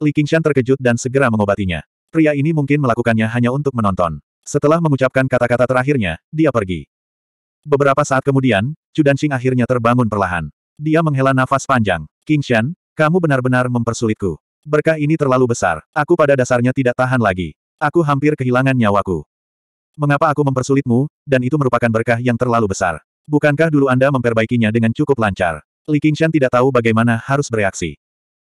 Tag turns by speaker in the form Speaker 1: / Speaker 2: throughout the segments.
Speaker 1: Li Qingshan terkejut dan segera mengobatinya. Pria ini mungkin melakukannya hanya untuk menonton. Setelah mengucapkan kata-kata terakhirnya, dia pergi. Beberapa saat kemudian, Chu Danxing akhirnya terbangun perlahan. Dia menghela nafas panjang. Qingshan, kamu benar-benar mempersulitku. Berkah ini terlalu besar. Aku pada dasarnya tidak tahan lagi. Aku hampir kehilangan nyawaku. Mengapa aku mempersulitmu, dan itu merupakan berkah yang terlalu besar. Bukankah dulu Anda memperbaikinya dengan cukup lancar? Li Qingshan tidak tahu bagaimana harus bereaksi.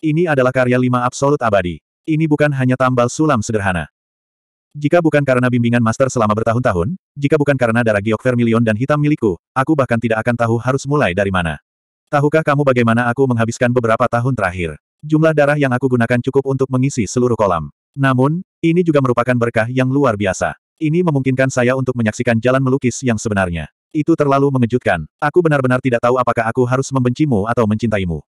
Speaker 1: Ini adalah karya lima absolut abadi. Ini bukan hanya tambal sulam sederhana. Jika bukan karena bimbingan master selama bertahun-tahun, jika bukan karena darah giok vermilion dan hitam milikku, aku bahkan tidak akan tahu harus mulai dari mana. Tahukah kamu bagaimana aku menghabiskan beberapa tahun terakhir? Jumlah darah yang aku gunakan cukup untuk mengisi seluruh kolam. Namun, ini juga merupakan berkah yang luar biasa. Ini memungkinkan saya untuk menyaksikan jalan melukis yang sebenarnya. Itu terlalu mengejutkan. Aku benar-benar tidak tahu apakah aku harus membencimu atau mencintaimu.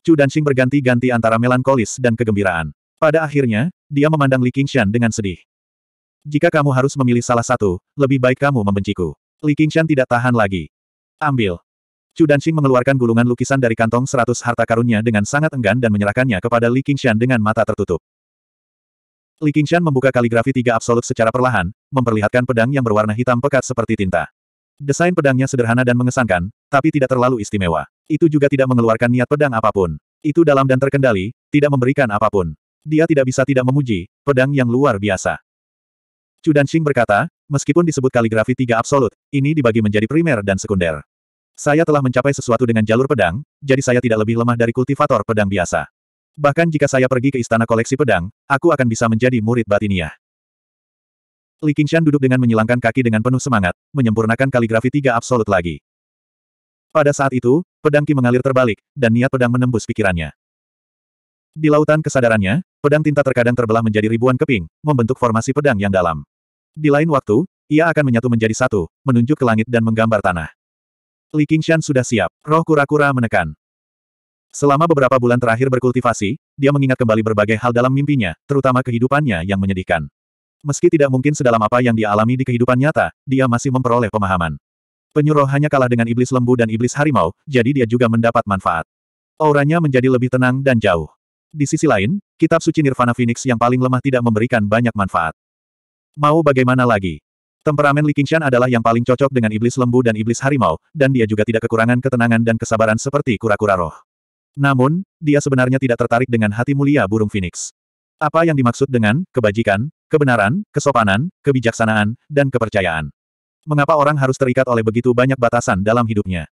Speaker 1: Chu Danxing berganti-ganti antara melankolis dan kegembiraan. Pada akhirnya, dia memandang Li Qingshan dengan sedih. Jika kamu harus memilih salah satu, lebih baik kamu membenciku. Li Qingshan tidak tahan lagi. Ambil. Chu Danxing mengeluarkan gulungan lukisan dari kantong seratus harta karunnya dengan sangat enggan dan menyerahkannya kepada Li Qingshan dengan mata tertutup. Li Qingshan membuka kaligrafi tiga absolut secara perlahan, memperlihatkan pedang yang berwarna hitam pekat seperti tinta. Desain pedangnya sederhana dan mengesankan, tapi tidak terlalu istimewa. Itu juga tidak mengeluarkan niat pedang apapun. Itu dalam dan terkendali, tidak memberikan apapun. Dia tidak bisa tidak memuji, pedang yang luar biasa. Chu Xing berkata, meskipun disebut kaligrafi tiga absolut, ini dibagi menjadi primer dan sekunder. Saya telah mencapai sesuatu dengan jalur pedang, jadi saya tidak lebih lemah dari kultivator pedang biasa. Bahkan jika saya pergi ke istana koleksi pedang, aku akan bisa menjadi murid batiniah. Li Qingshan duduk dengan menyilangkan kaki dengan penuh semangat, menyempurnakan kaligrafi tiga absolut lagi. Pada saat itu, pedang Ki mengalir terbalik, dan niat pedang menembus pikirannya. Di lautan kesadarannya, pedang tinta terkadang terbelah menjadi ribuan keping, membentuk formasi pedang yang dalam. Di lain waktu, ia akan menyatu menjadi satu, menunjuk ke langit dan menggambar tanah. Li Qingshan sudah siap, roh kura-kura menekan. Selama beberapa bulan terakhir berkultivasi, dia mengingat kembali berbagai hal dalam mimpinya, terutama kehidupannya yang menyedihkan. Meski tidak mungkin sedalam apa yang dialami di kehidupan nyata, dia masih memperoleh pemahaman. Penyuruh hanya kalah dengan iblis lembu dan iblis harimau, jadi dia juga mendapat manfaat. Auranya menjadi lebih tenang dan jauh. Di sisi lain, kitab suci Nirvana Phoenix yang paling lemah tidak memberikan banyak manfaat. Mau bagaimana lagi? Temperamen Li Qingshan adalah yang paling cocok dengan iblis lembu dan iblis harimau, dan dia juga tidak kekurangan ketenangan dan kesabaran seperti kura-kura roh. Namun, dia sebenarnya tidak tertarik dengan hati mulia burung Phoenix. Apa yang dimaksud dengan kebajikan, kebenaran, kesopanan, kebijaksanaan, dan kepercayaan? mengapa orang harus terikat oleh begitu banyak batasan dalam hidupnya.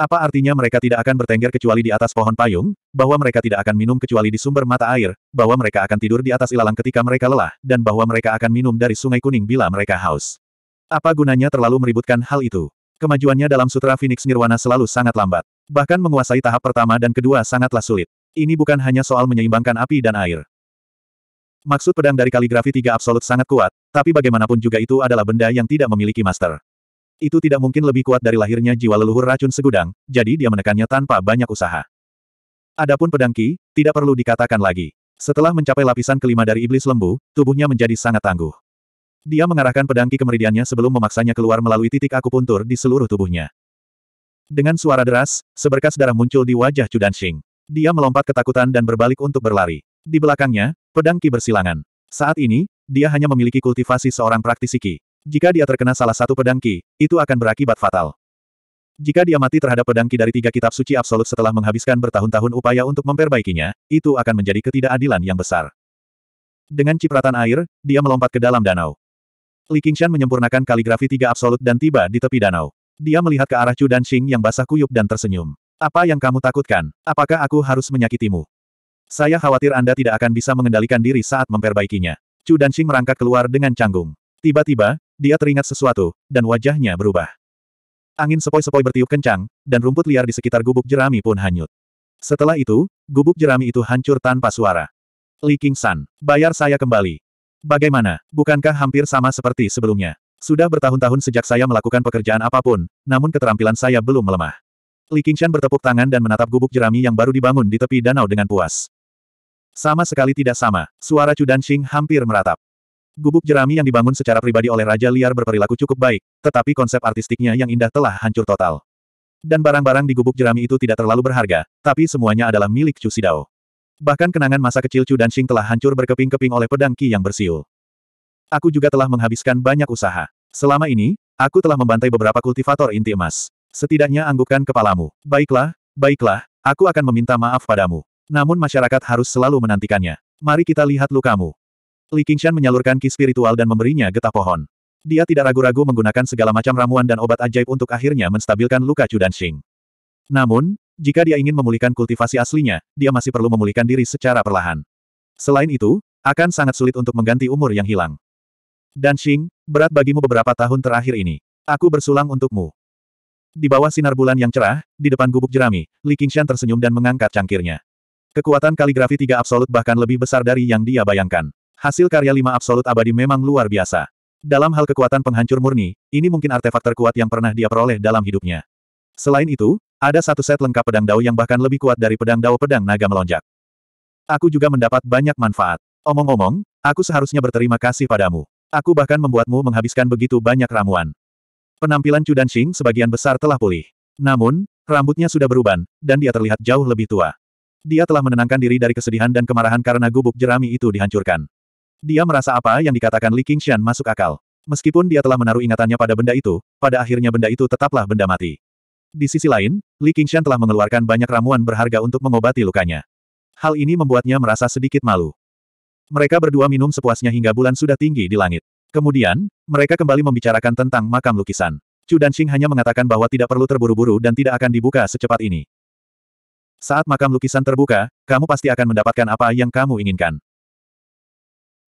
Speaker 1: Apa artinya mereka tidak akan bertengger kecuali di atas pohon payung, bahwa mereka tidak akan minum kecuali di sumber mata air, bahwa mereka akan tidur di atas ilalang ketika mereka lelah, dan bahwa mereka akan minum dari sungai kuning bila mereka haus. Apa gunanya terlalu meributkan hal itu? Kemajuannya dalam Sutra Phoenix Nirwana selalu sangat lambat. Bahkan menguasai tahap pertama dan kedua sangatlah sulit. Ini bukan hanya soal menyeimbangkan api dan air. Maksud pedang dari kaligrafi tiga absolut sangat kuat, tapi bagaimanapun juga itu adalah benda yang tidak memiliki master. Itu tidak mungkin lebih kuat dari lahirnya jiwa leluhur racun segudang, jadi dia menekannya tanpa banyak usaha. Adapun pedang Ki, tidak perlu dikatakan lagi. Setelah mencapai lapisan kelima dari iblis lembu, tubuhnya menjadi sangat tangguh. Dia mengarahkan pedang Ki ke sebelum memaksanya keluar melalui titik akupuntur di seluruh tubuhnya. Dengan suara deras, seberkas darah muncul di wajah Chu Xing. Dia melompat ketakutan dan berbalik untuk berlari. Di belakangnya, Pedang Ki bersilangan. Saat ini, dia hanya memiliki kultivasi seorang praktisi Ki. Jika dia terkena salah satu pedang Ki, itu akan berakibat fatal. Jika dia mati terhadap pedang Ki dari tiga kitab suci absolut setelah menghabiskan bertahun-tahun upaya untuk memperbaikinya, itu akan menjadi ketidakadilan yang besar. Dengan cipratan air, dia melompat ke dalam danau. Li Qingshan menyempurnakan kaligrafi tiga absolut dan tiba di tepi danau. Dia melihat ke arah Chu dan yang basah kuyup dan tersenyum. Apa yang kamu takutkan? Apakah aku harus menyakitimu? Saya khawatir Anda tidak akan bisa mengendalikan diri saat memperbaikinya. Chu Danxing merangkak keluar dengan canggung. Tiba-tiba, dia teringat sesuatu, dan wajahnya berubah. Angin sepoi-sepoi bertiup kencang, dan rumput liar di sekitar gubuk jerami pun hanyut. Setelah itu, gubuk jerami itu hancur tanpa suara. Li King San, bayar saya kembali. Bagaimana, bukankah hampir sama seperti sebelumnya? Sudah bertahun-tahun sejak saya melakukan pekerjaan apapun, namun keterampilan saya belum melemah. Li Qingshan bertepuk tangan dan menatap gubuk jerami yang baru dibangun di tepi danau dengan puas. Sama sekali tidak sama, suara Chu Danxing hampir meratap. Gubuk jerami yang dibangun secara pribadi oleh Raja Liar berperilaku cukup baik, tetapi konsep artistiknya yang indah telah hancur total. Dan barang-barang di gubuk jerami itu tidak terlalu berharga, tapi semuanya adalah milik Chu Sidao. Bahkan kenangan masa kecil Chu Danxing telah hancur berkeping-keping oleh pedang Qi yang bersiul. Aku juga telah menghabiskan banyak usaha. Selama ini, aku telah membantai beberapa kultivator inti emas. Setidaknya anggukan kepalamu. Baiklah, baiklah, aku akan meminta maaf padamu. Namun masyarakat harus selalu menantikannya. Mari kita lihat lukamu. Li Qingshan menyalurkan ki spiritual dan memberinya getah pohon. Dia tidak ragu-ragu menggunakan segala macam ramuan dan obat ajaib untuk akhirnya menstabilkan luka Dan Xing. Namun, jika dia ingin memulihkan kultivasi aslinya, dia masih perlu memulihkan diri secara perlahan. Selain itu, akan sangat sulit untuk mengganti umur yang hilang. Dan Xing, berat bagimu beberapa tahun terakhir ini. Aku bersulang untukmu. Di bawah sinar bulan yang cerah, di depan gubuk jerami, Li Qingshan tersenyum dan mengangkat cangkirnya. Kekuatan kaligrafi tiga absolut bahkan lebih besar dari yang dia bayangkan. Hasil karya lima absolut abadi memang luar biasa. Dalam hal kekuatan penghancur murni, ini mungkin artefak terkuat yang pernah dia peroleh dalam hidupnya. Selain itu, ada satu set lengkap pedang dao yang bahkan lebih kuat dari pedang dao pedang naga melonjak. Aku juga mendapat banyak manfaat. Omong-omong, aku seharusnya berterima kasih padamu. Aku bahkan membuatmu menghabiskan begitu banyak ramuan. Penampilan Chu Xing sebagian besar telah pulih. Namun, rambutnya sudah beruban, dan dia terlihat jauh lebih tua. Dia telah menenangkan diri dari kesedihan dan kemarahan karena gubuk jerami itu dihancurkan. Dia merasa apa yang dikatakan Li Qingshan masuk akal. Meskipun dia telah menaruh ingatannya pada benda itu, pada akhirnya benda itu tetaplah benda mati. Di sisi lain, Li Qingshan telah mengeluarkan banyak ramuan berharga untuk mengobati lukanya. Hal ini membuatnya merasa sedikit malu. Mereka berdua minum sepuasnya hingga bulan sudah tinggi di langit. Kemudian, mereka kembali membicarakan tentang makam lukisan. Chu Danxing hanya mengatakan bahwa tidak perlu terburu-buru dan tidak akan dibuka secepat ini. Saat makam lukisan terbuka, kamu pasti akan mendapatkan apa yang kamu inginkan.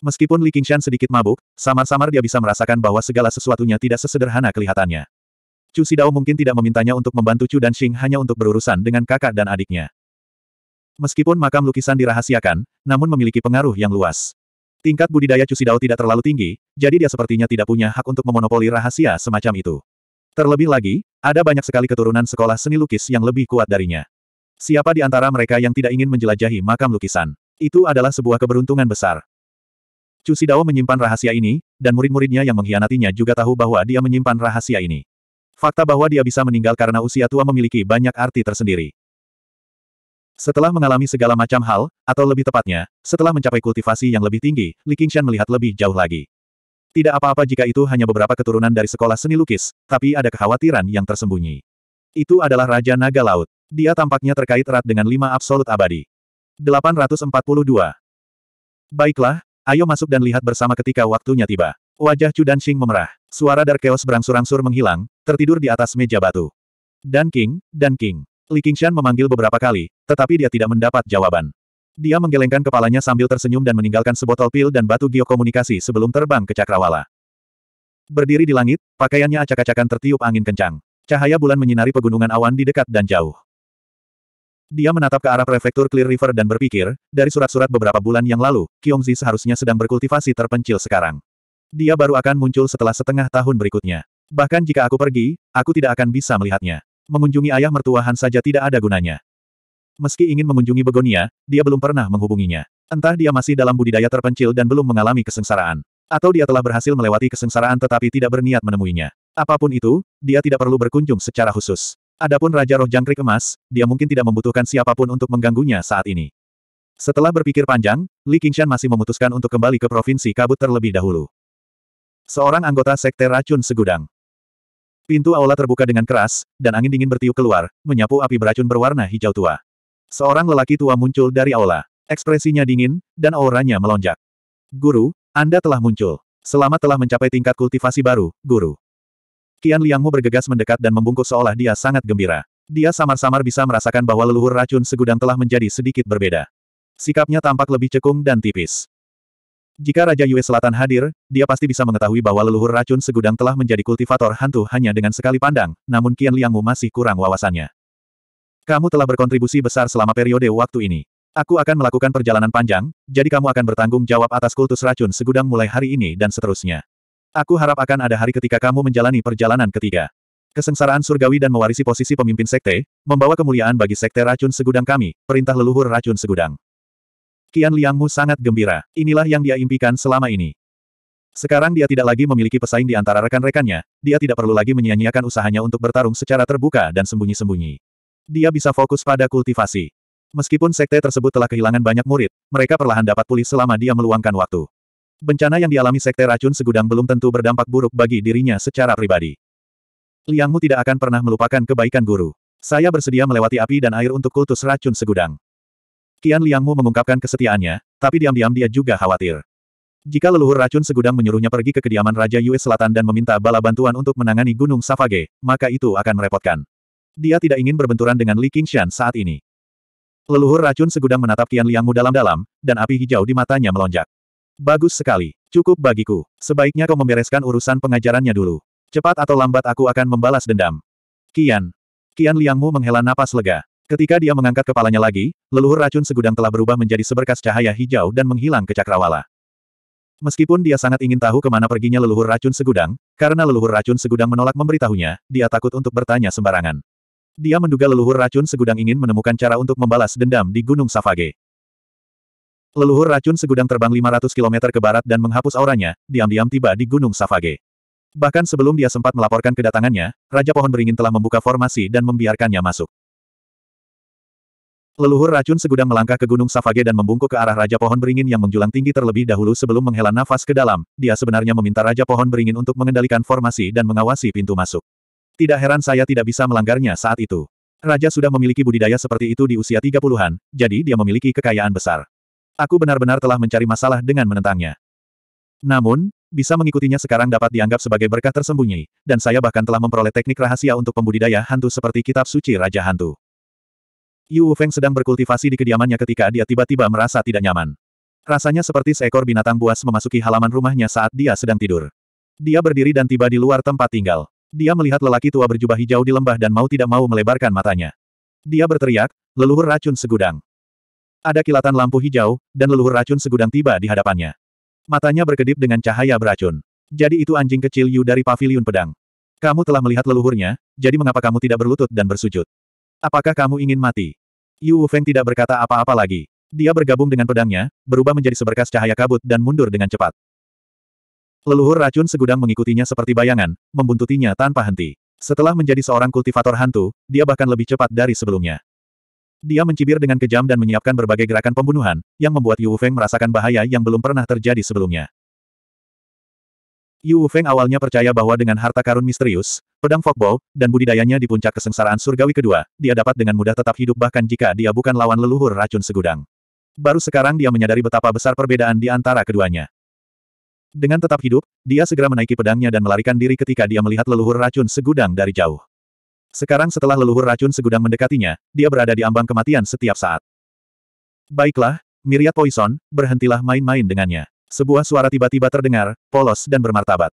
Speaker 1: Meskipun Li Qingshan sedikit mabuk, samar-samar dia bisa merasakan bahwa segala sesuatunya tidak sesederhana kelihatannya. Chu Sidao mungkin tidak memintanya untuk membantu Chu dan Xing hanya untuk berurusan dengan kakak dan adiknya. Meskipun makam lukisan dirahasiakan, namun memiliki pengaruh yang luas. Tingkat budidaya Chu Sidao tidak terlalu tinggi, jadi dia sepertinya tidak punya hak untuk memonopoli rahasia semacam itu. Terlebih lagi, ada banyak sekali keturunan sekolah seni lukis yang lebih kuat darinya. Siapa di antara mereka yang tidak ingin menjelajahi makam lukisan? Itu adalah sebuah keberuntungan besar. Chu Sidao menyimpan rahasia ini, dan murid-muridnya yang mengkhianatinya juga tahu bahwa dia menyimpan rahasia ini. Fakta bahwa dia bisa meninggal karena usia tua memiliki banyak arti tersendiri. Setelah mengalami segala macam hal, atau lebih tepatnya, setelah mencapai kultivasi yang lebih tinggi, Li Qingshan melihat lebih jauh lagi. Tidak apa-apa jika itu hanya beberapa keturunan dari sekolah seni lukis, tapi ada kekhawatiran yang tersembunyi. Itu adalah Raja Naga Laut. Dia tampaknya terkait erat dengan lima absolut abadi. 842. Baiklah, ayo masuk dan lihat bersama ketika waktunya tiba. Wajah Chu Danxing memerah. Suara Dark Chaos berangsur-angsur menghilang, tertidur di atas meja batu. Dan King, Dan King. Li Qingshan memanggil beberapa kali, tetapi dia tidak mendapat jawaban. Dia menggelengkan kepalanya sambil tersenyum dan meninggalkan sebotol pil dan batu geokomunikasi sebelum terbang ke Cakrawala. Berdiri di langit, pakaiannya acak-acakan tertiup angin kencang. Cahaya bulan menyinari pegunungan awan di dekat dan jauh. Dia menatap ke arah prefektur Clear River dan berpikir, dari surat-surat beberapa bulan yang lalu, Kyongzi seharusnya sedang berkultivasi terpencil sekarang. Dia baru akan muncul setelah setengah tahun berikutnya. Bahkan jika aku pergi, aku tidak akan bisa melihatnya. Mengunjungi ayah mertua Han saja tidak ada gunanya. Meski ingin mengunjungi Begonia, dia belum pernah menghubunginya. Entah dia masih dalam budidaya terpencil dan belum mengalami kesengsaraan. Atau dia telah berhasil melewati kesengsaraan tetapi tidak berniat menemuinya. Apapun itu, dia tidak perlu berkunjung secara khusus. Adapun Raja Roh Jangkrik Emas, dia mungkin tidak membutuhkan siapapun untuk mengganggunya saat ini. Setelah berpikir panjang, Li Qingshan masih memutuskan untuk kembali ke Provinsi Kabut terlebih dahulu. Seorang anggota Sekte Racun Segudang. Pintu aula terbuka dengan keras, dan angin dingin bertiup keluar, menyapu api beracun berwarna hijau tua. Seorang lelaki tua muncul dari aula. Ekspresinya dingin, dan auranya melonjak. Guru, Anda telah muncul. Selamat telah mencapai tingkat kultivasi baru, Guru. Kian Liangmu bergegas mendekat dan membungkuk seolah dia sangat gembira. Dia samar-samar bisa merasakan bahwa leluhur racun segudang telah menjadi sedikit berbeda. Sikapnya tampak lebih cekung dan tipis. Jika Raja Yue Selatan hadir, dia pasti bisa mengetahui bahwa leluhur racun segudang telah menjadi kultivator hantu hanya dengan sekali pandang, namun Kian Liangmu masih kurang wawasannya. Kamu telah berkontribusi besar selama periode waktu ini. Aku akan melakukan perjalanan panjang, jadi kamu akan bertanggung jawab atas kultus racun segudang mulai hari ini dan seterusnya. Aku harap akan ada hari ketika kamu menjalani perjalanan ketiga. Kesengsaraan surgawi dan mewarisi posisi pemimpin sekte, membawa kemuliaan bagi sekte racun segudang kami, perintah leluhur racun segudang. Kian Liangmu sangat gembira. Inilah yang dia impikan selama ini. Sekarang dia tidak lagi memiliki pesaing di antara rekan-rekannya, dia tidak perlu lagi menyia-nyiakan usahanya untuk bertarung secara terbuka dan sembunyi-sembunyi. Dia bisa fokus pada kultivasi. Meskipun sekte tersebut telah kehilangan banyak murid, mereka perlahan dapat pulih selama dia meluangkan waktu. Bencana yang dialami Sekte Racun Segudang belum tentu berdampak buruk bagi dirinya secara pribadi. Liangmu tidak akan pernah melupakan kebaikan guru. Saya bersedia melewati api dan air untuk kultus racun segudang. Kian Liangmu mengungkapkan kesetiaannya, tapi diam-diam dia juga khawatir. Jika leluhur racun segudang menyuruhnya pergi ke kediaman Raja Yue Selatan dan meminta bala bantuan untuk menangani Gunung Savage, maka itu akan merepotkan. Dia tidak ingin berbenturan dengan Li Qingshan saat ini. Leluhur racun segudang menatap Kian Liangmu dalam-dalam, dan api hijau di matanya melonjak. Bagus sekali. Cukup bagiku. Sebaiknya kau membereskan urusan pengajarannya dulu. Cepat atau lambat aku akan membalas dendam. Kian. Kian Liangmu menghela napas lega. Ketika dia mengangkat kepalanya lagi, leluhur racun segudang telah berubah menjadi seberkas cahaya hijau dan menghilang ke cakrawala. Meskipun dia sangat ingin tahu kemana perginya leluhur racun segudang, karena leluhur racun segudang menolak memberitahunya, dia takut untuk bertanya sembarangan. Dia menduga leluhur racun segudang ingin menemukan cara untuk membalas dendam di Gunung Savage. Leluhur racun segudang terbang 500 km ke barat dan menghapus auranya, diam-diam tiba di Gunung Savage. Bahkan sebelum dia sempat melaporkan kedatangannya, Raja Pohon Beringin telah membuka formasi dan membiarkannya masuk. Leluhur racun segudang melangkah ke Gunung Savage dan membungkuk ke arah Raja Pohon Beringin yang menjulang tinggi terlebih dahulu sebelum menghela nafas ke dalam, dia sebenarnya meminta Raja Pohon Beringin untuk mengendalikan formasi dan mengawasi pintu masuk. Tidak heran saya tidak bisa melanggarnya saat itu. Raja sudah memiliki budidaya seperti itu di usia 30-an, jadi dia memiliki kekayaan besar. Aku benar-benar telah mencari masalah dengan menentangnya. Namun, bisa mengikutinya sekarang dapat dianggap sebagai berkah tersembunyi, dan saya bahkan telah memperoleh teknik rahasia untuk pembudidaya hantu seperti kitab suci Raja Hantu. Yu Feng sedang berkultivasi di kediamannya ketika dia tiba-tiba merasa tidak nyaman. Rasanya seperti seekor binatang buas memasuki halaman rumahnya saat dia sedang tidur. Dia berdiri dan tiba di luar tempat tinggal. Dia melihat lelaki tua berjubah hijau di lembah dan mau tidak mau melebarkan matanya. Dia berteriak, leluhur racun segudang. Ada kilatan lampu hijau, dan leluhur racun segudang tiba di hadapannya. Matanya berkedip dengan cahaya beracun. Jadi itu anjing kecil Yu dari paviliun pedang. Kamu telah melihat leluhurnya, jadi mengapa kamu tidak berlutut dan bersujud? Apakah kamu ingin mati? Yu Feng tidak berkata apa-apa lagi. Dia bergabung dengan pedangnya, berubah menjadi seberkas cahaya kabut dan mundur dengan cepat. Leluhur racun segudang mengikutinya seperti bayangan, membuntutinya tanpa henti. Setelah menjadi seorang kultivator hantu, dia bahkan lebih cepat dari sebelumnya. Dia mencibir dengan kejam dan menyiapkan berbagai gerakan pembunuhan, yang membuat Yu Feng merasakan bahaya yang belum pernah terjadi sebelumnya. Yu Feng awalnya percaya bahwa dengan harta karun misterius, pedang Fogbow, dan budidayanya di puncak kesengsaraan surgawi kedua, dia dapat dengan mudah tetap hidup bahkan jika dia bukan lawan leluhur racun segudang. Baru sekarang dia menyadari betapa besar perbedaan di antara keduanya. Dengan tetap hidup, dia segera menaiki pedangnya dan melarikan diri ketika dia melihat leluhur racun segudang dari jauh. Sekarang setelah leluhur racun segudang mendekatinya, dia berada di ambang kematian setiap saat. Baiklah, Miriat Poison, berhentilah main-main dengannya. Sebuah suara tiba-tiba terdengar, polos dan bermartabat.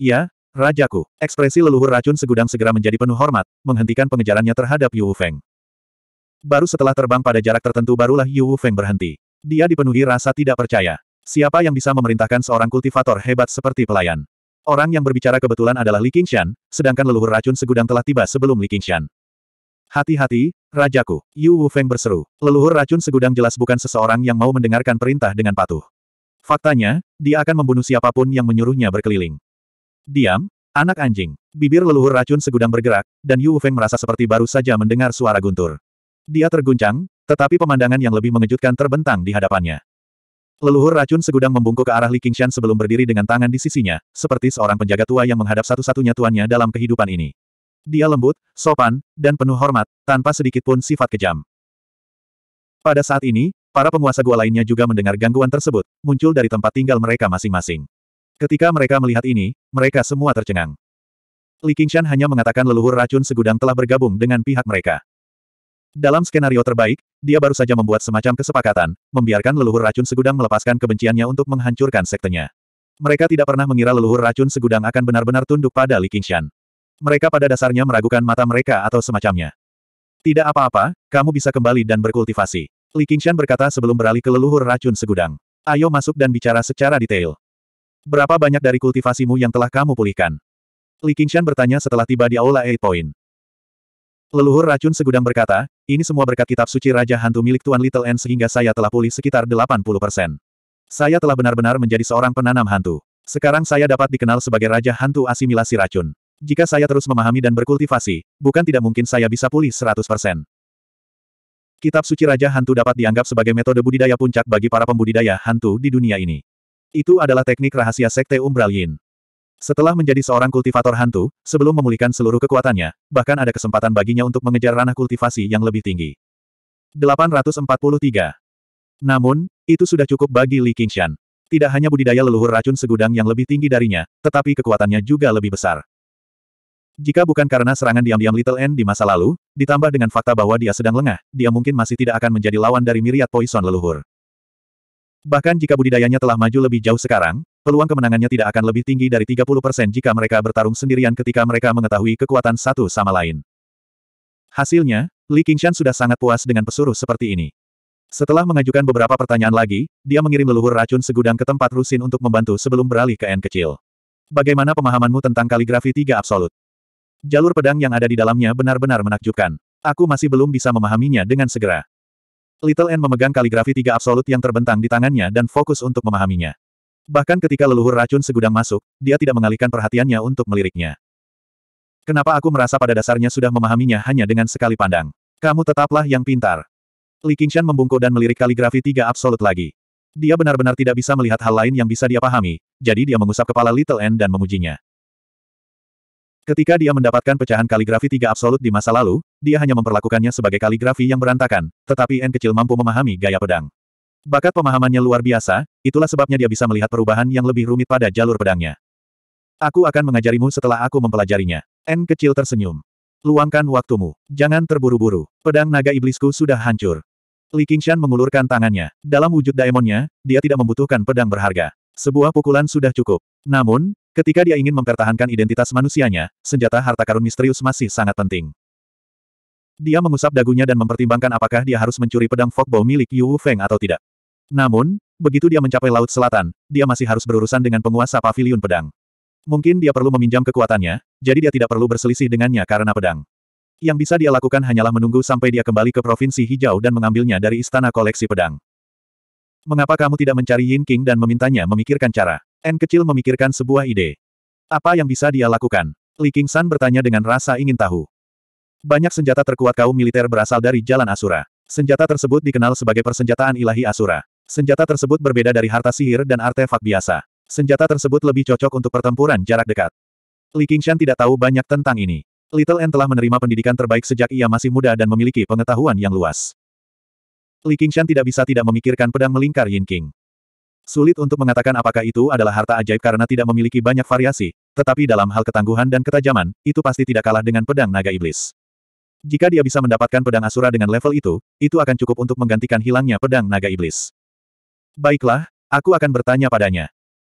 Speaker 1: Ya, Rajaku. Ekspresi leluhur racun segudang segera menjadi penuh hormat, menghentikan pengejarannya terhadap Yu Feng. Baru setelah terbang pada jarak tertentu barulah Yu Feng berhenti. Dia dipenuhi rasa tidak percaya. Siapa yang bisa memerintahkan seorang kultivator hebat seperti pelayan? Orang yang berbicara kebetulan adalah Li Qingshan, sedangkan leluhur racun segudang telah tiba sebelum Li Qingshan. Hati-hati, Rajaku, Yu Wufeng berseru. Leluhur racun segudang jelas bukan seseorang yang mau mendengarkan perintah dengan patuh. Faktanya, dia akan membunuh siapapun yang menyuruhnya berkeliling. Diam, anak anjing. Bibir leluhur racun segudang bergerak, dan Yu Wufeng merasa seperti baru saja mendengar suara guntur. Dia terguncang, tetapi pemandangan yang lebih mengejutkan terbentang di hadapannya. Leluhur racun segudang membungkuk ke arah Li Qingshan sebelum berdiri dengan tangan di sisinya, seperti seorang penjaga tua yang menghadap satu-satunya tuannya dalam kehidupan ini. Dia lembut, sopan, dan penuh hormat, tanpa sedikit pun sifat kejam. Pada saat ini, para penguasa gua lainnya juga mendengar gangguan tersebut, muncul dari tempat tinggal mereka masing-masing. Ketika mereka melihat ini, mereka semua tercengang. Li Qingshan hanya mengatakan leluhur racun segudang telah bergabung dengan pihak mereka. Dalam skenario terbaik, dia baru saja membuat semacam kesepakatan, membiarkan leluhur racun segudang melepaskan kebenciannya untuk menghancurkan sektenya. Mereka tidak pernah mengira leluhur racun segudang akan benar-benar tunduk pada Li Qingshan. Mereka pada dasarnya meragukan mata mereka atau semacamnya. Tidak apa-apa, kamu bisa kembali dan berkultivasi. Li Qingshan berkata sebelum beralih ke leluhur racun segudang. Ayo masuk dan bicara secara detail. Berapa banyak dari kultivasimu yang telah kamu pulihkan? Li Qingshan bertanya setelah tiba di Aula Eight Point. Leluhur racun segudang berkata, ini semua berkat kitab suci Raja Hantu milik Tuan Little N sehingga saya telah pulih sekitar 80 persen. Saya telah benar-benar menjadi seorang penanam hantu. Sekarang saya dapat dikenal sebagai Raja Hantu Asimilasi Racun. Jika saya terus memahami dan berkultivasi, bukan tidak mungkin saya bisa pulih 100 persen. Kitab suci Raja Hantu dapat dianggap sebagai metode budidaya puncak bagi para pembudidaya hantu di dunia ini. Itu adalah teknik rahasia Sekte Umbral Yin. Setelah menjadi seorang kultivator hantu, sebelum memulihkan seluruh kekuatannya, bahkan ada kesempatan baginya untuk mengejar ranah kultivasi yang lebih tinggi. 843. Namun, itu sudah cukup bagi Li Qingshan. Tidak hanya budidaya leluhur racun segudang yang lebih tinggi darinya, tetapi kekuatannya juga lebih besar. Jika bukan karena serangan diam-diam Little N di masa lalu, ditambah dengan fakta bahwa dia sedang lengah, dia mungkin masih tidak akan menjadi lawan dari miriat poison leluhur. Bahkan jika budidayanya telah maju lebih jauh sekarang, Peluang kemenangannya tidak akan lebih tinggi dari 30% jika mereka bertarung sendirian ketika mereka mengetahui kekuatan satu sama lain. Hasilnya, Li Qingshan sudah sangat puas dengan pesuruh seperti ini. Setelah mengajukan beberapa pertanyaan lagi, dia mengirim leluhur racun segudang ke tempat Rusin untuk membantu sebelum beralih ke N kecil. Bagaimana pemahamanmu tentang kaligrafi tiga absolut? Jalur pedang yang ada di dalamnya benar-benar menakjubkan. Aku masih belum bisa memahaminya dengan segera. Little N memegang kaligrafi tiga absolut yang terbentang di tangannya dan fokus untuk memahaminya. Bahkan ketika leluhur racun segudang masuk, dia tidak mengalihkan perhatiannya untuk meliriknya. Kenapa aku merasa pada dasarnya sudah memahaminya hanya dengan sekali pandang? Kamu tetaplah yang pintar. Li Qingshan membungkuk dan melirik kaligrafi tiga absolut lagi. Dia benar-benar tidak bisa melihat hal lain yang bisa dia pahami, jadi dia mengusap kepala Little N dan memujinya. Ketika dia mendapatkan pecahan kaligrafi tiga absolut di masa lalu, dia hanya memperlakukannya sebagai kaligrafi yang berantakan, tetapi N kecil mampu memahami gaya pedang. Bakat pemahamannya luar biasa, itulah sebabnya dia bisa melihat perubahan yang lebih rumit pada jalur pedangnya. Aku akan mengajarimu setelah aku mempelajarinya. N kecil tersenyum. Luangkan waktumu. Jangan terburu-buru. Pedang naga iblisku sudah hancur. Li Qingshan mengulurkan tangannya. Dalam wujud daemonnya, dia tidak membutuhkan pedang berharga. Sebuah pukulan sudah cukup. Namun, ketika dia ingin mempertahankan identitas manusianya, senjata harta karun misterius masih sangat penting. Dia mengusap dagunya dan mempertimbangkan apakah dia harus mencuri pedang Fogbo milik Yu Feng atau tidak. Namun, begitu dia mencapai Laut Selatan, dia masih harus berurusan dengan penguasa pavilion pedang. Mungkin dia perlu meminjam kekuatannya, jadi dia tidak perlu berselisih dengannya karena pedang. Yang bisa dia lakukan hanyalah menunggu sampai dia kembali ke Provinsi Hijau dan mengambilnya dari Istana Koleksi Pedang. Mengapa kamu tidak mencari Yin King dan memintanya memikirkan cara? N kecil memikirkan sebuah ide. Apa yang bisa dia lakukan? Li King San bertanya dengan rasa ingin tahu. Banyak senjata terkuat kaum militer berasal dari Jalan Asura. Senjata tersebut dikenal sebagai persenjataan ilahi Asura. Senjata tersebut berbeda dari harta sihir dan artefak biasa. Senjata tersebut lebih cocok untuk pertempuran jarak dekat. Li Qingshan tidak tahu banyak tentang ini. Little N telah menerima pendidikan terbaik sejak ia masih muda dan memiliki pengetahuan yang luas. Li Qingshan tidak bisa tidak memikirkan pedang melingkar Yin King. Sulit untuk mengatakan apakah itu adalah harta ajaib karena tidak memiliki banyak variasi, tetapi dalam hal ketangguhan dan ketajaman, itu pasti tidak kalah dengan pedang naga iblis. Jika dia bisa mendapatkan pedang Asura dengan level itu, itu akan cukup untuk menggantikan hilangnya pedang naga iblis. Baiklah, aku akan bertanya padanya.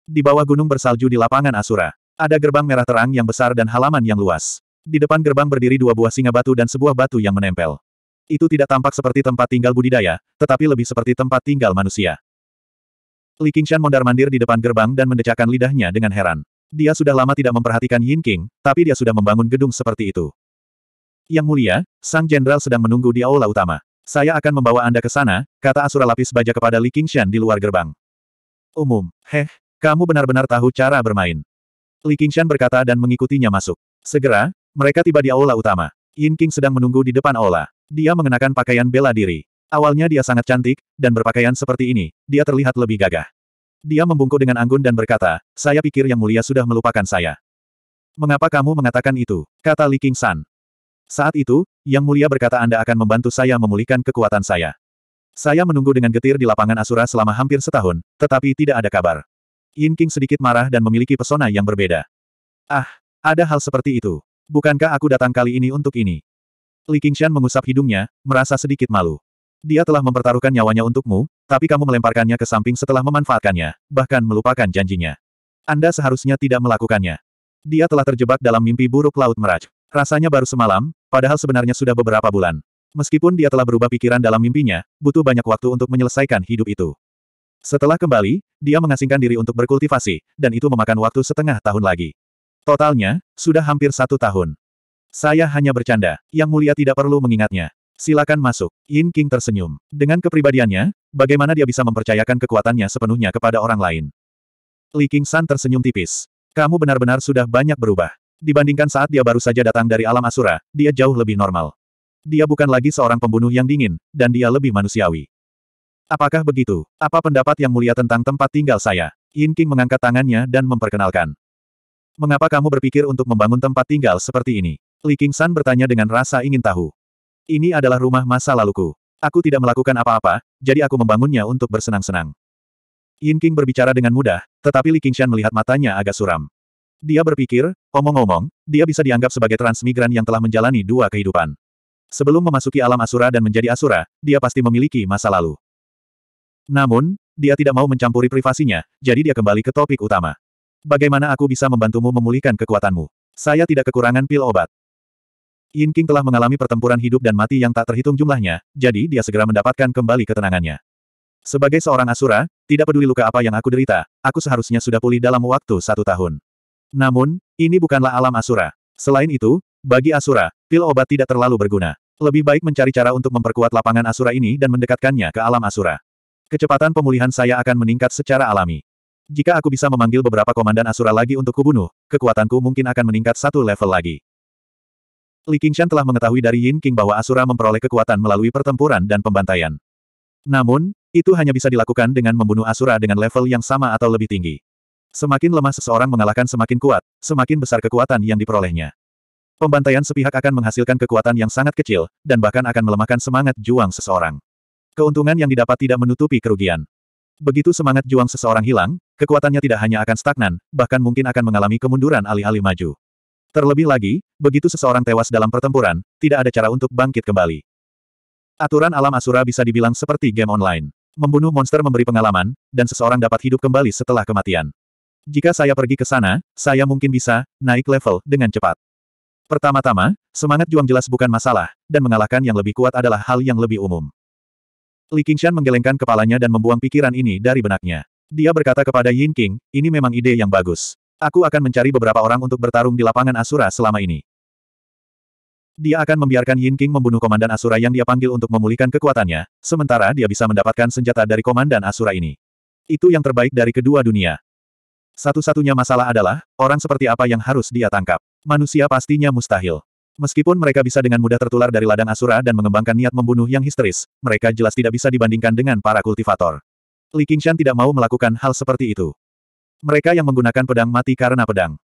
Speaker 1: Di bawah gunung bersalju di lapangan Asura, ada gerbang merah terang yang besar dan halaman yang luas. Di depan gerbang berdiri dua buah singa batu dan sebuah batu yang menempel. Itu tidak tampak seperti tempat tinggal budidaya, tetapi lebih seperti tempat tinggal manusia. Li Qingshan mondar-mandir di depan gerbang dan mendecakkan lidahnya dengan heran. Dia sudah lama tidak memperhatikan Yin King, tapi dia sudah membangun gedung seperti itu. Yang mulia, Sang Jenderal sedang menunggu di aula utama. Saya akan membawa Anda ke sana, kata Asura Lapis Baja kepada Li Qingshan di luar gerbang. Umum, heh, kamu benar-benar tahu cara bermain. Li Qingshan berkata dan mengikutinya masuk. Segera, mereka tiba di aula utama. Yin King sedang menunggu di depan aula. Dia mengenakan pakaian bela diri. Awalnya dia sangat cantik, dan berpakaian seperti ini, dia terlihat lebih gagah. Dia membungkuk dengan anggun dan berkata, saya pikir Yang Mulia sudah melupakan saya. Mengapa kamu mengatakan itu? Kata Li Qingshan. Saat itu, Yang Mulia berkata Anda akan membantu saya memulihkan kekuatan saya. Saya menunggu dengan getir di lapangan Asura selama hampir setahun, tetapi tidak ada kabar. Yin King sedikit marah dan memiliki pesona yang berbeda. Ah, ada hal seperti itu. Bukankah aku datang kali ini untuk ini? Li Qingshan mengusap hidungnya, merasa sedikit malu. Dia telah mempertaruhkan nyawanya untukmu, tapi kamu melemparkannya ke samping setelah memanfaatkannya, bahkan melupakan janjinya. Anda seharusnya tidak melakukannya. Dia telah terjebak dalam mimpi buruk Laut Meraj. Rasanya baru semalam, padahal sebenarnya sudah beberapa bulan. Meskipun dia telah berubah pikiran dalam mimpinya, butuh banyak waktu untuk menyelesaikan hidup itu. Setelah kembali, dia mengasingkan diri untuk berkultivasi, dan itu memakan waktu setengah tahun lagi. Totalnya, sudah hampir satu tahun. Saya hanya bercanda, Yang Mulia tidak perlu mengingatnya. Silakan masuk. Yin King tersenyum. Dengan kepribadiannya, bagaimana dia bisa mempercayakan kekuatannya sepenuhnya kepada orang lain? Li King San tersenyum tipis. Kamu benar-benar sudah banyak berubah. Dibandingkan saat dia baru saja datang dari alam asura, dia jauh lebih normal. Dia bukan lagi seorang pembunuh yang dingin, dan dia lebih manusiawi. Apakah begitu? Apa pendapat yang mulia tentang tempat tinggal saya? Yin King mengangkat tangannya dan memperkenalkan. Mengapa kamu berpikir untuk membangun tempat tinggal seperti ini? Li King San bertanya dengan rasa ingin tahu. Ini adalah rumah masa laluku. Aku tidak melakukan apa-apa, jadi aku membangunnya untuk bersenang-senang. Yin King berbicara dengan mudah, tetapi Li Qingshan melihat matanya agak suram. Dia berpikir, omong-omong, dia bisa dianggap sebagai transmigran yang telah menjalani dua kehidupan. Sebelum memasuki alam Asura dan menjadi Asura, dia pasti memiliki masa lalu. Namun, dia tidak mau mencampuri privasinya, jadi dia kembali ke topik utama. Bagaimana aku bisa membantumu memulihkan kekuatanmu? Saya tidak kekurangan pil obat. Yin King telah mengalami pertempuran hidup dan mati yang tak terhitung jumlahnya, jadi dia segera mendapatkan kembali ketenangannya. Sebagai seorang Asura, tidak peduli luka apa yang aku derita, aku seharusnya sudah pulih dalam waktu satu tahun. Namun, ini bukanlah alam Asura. Selain itu, bagi Asura, pil obat tidak terlalu berguna. Lebih baik mencari cara untuk memperkuat lapangan Asura ini dan mendekatkannya ke alam Asura. Kecepatan pemulihan saya akan meningkat secara alami. Jika aku bisa memanggil beberapa komandan Asura lagi untuk kubunuh, kekuatanku mungkin akan meningkat satu level lagi. Li Qingshan telah mengetahui dari Yin King bahwa Asura memperoleh kekuatan melalui pertempuran dan pembantaian. Namun, itu hanya bisa dilakukan dengan membunuh Asura dengan level yang sama atau lebih tinggi. Semakin lemah seseorang mengalahkan semakin kuat, semakin besar kekuatan yang diperolehnya. Pembantaian sepihak akan menghasilkan kekuatan yang sangat kecil, dan bahkan akan melemahkan semangat juang seseorang. Keuntungan yang didapat tidak menutupi kerugian. Begitu semangat juang seseorang hilang, kekuatannya tidak hanya akan stagnan, bahkan mungkin akan mengalami kemunduran alih-alih maju. Terlebih lagi, begitu seseorang tewas dalam pertempuran, tidak ada cara untuk bangkit kembali. Aturan alam asura bisa dibilang seperti game online. Membunuh monster memberi pengalaman, dan seseorang dapat hidup kembali setelah kematian. Jika saya pergi ke sana, saya mungkin bisa naik level dengan cepat. Pertama-tama, semangat juang jelas bukan masalah, dan mengalahkan yang lebih kuat adalah hal yang lebih umum. Li Qingshan menggelengkan kepalanya dan membuang pikiran ini dari benaknya. Dia berkata kepada Yin King, ini memang ide yang bagus. Aku akan mencari beberapa orang untuk bertarung di lapangan Asura selama ini. Dia akan membiarkan Yin King membunuh Komandan Asura yang dia panggil untuk memulihkan kekuatannya, sementara dia bisa mendapatkan senjata dari Komandan Asura ini. Itu yang terbaik dari kedua dunia. Satu-satunya masalah adalah, orang seperti apa yang harus dia tangkap. Manusia pastinya mustahil. Meskipun mereka bisa dengan mudah tertular dari ladang Asura dan mengembangkan niat membunuh yang histeris, mereka jelas tidak bisa dibandingkan dengan para kultivator. Li Qingshan tidak mau melakukan hal seperti itu. Mereka yang menggunakan pedang mati karena pedang.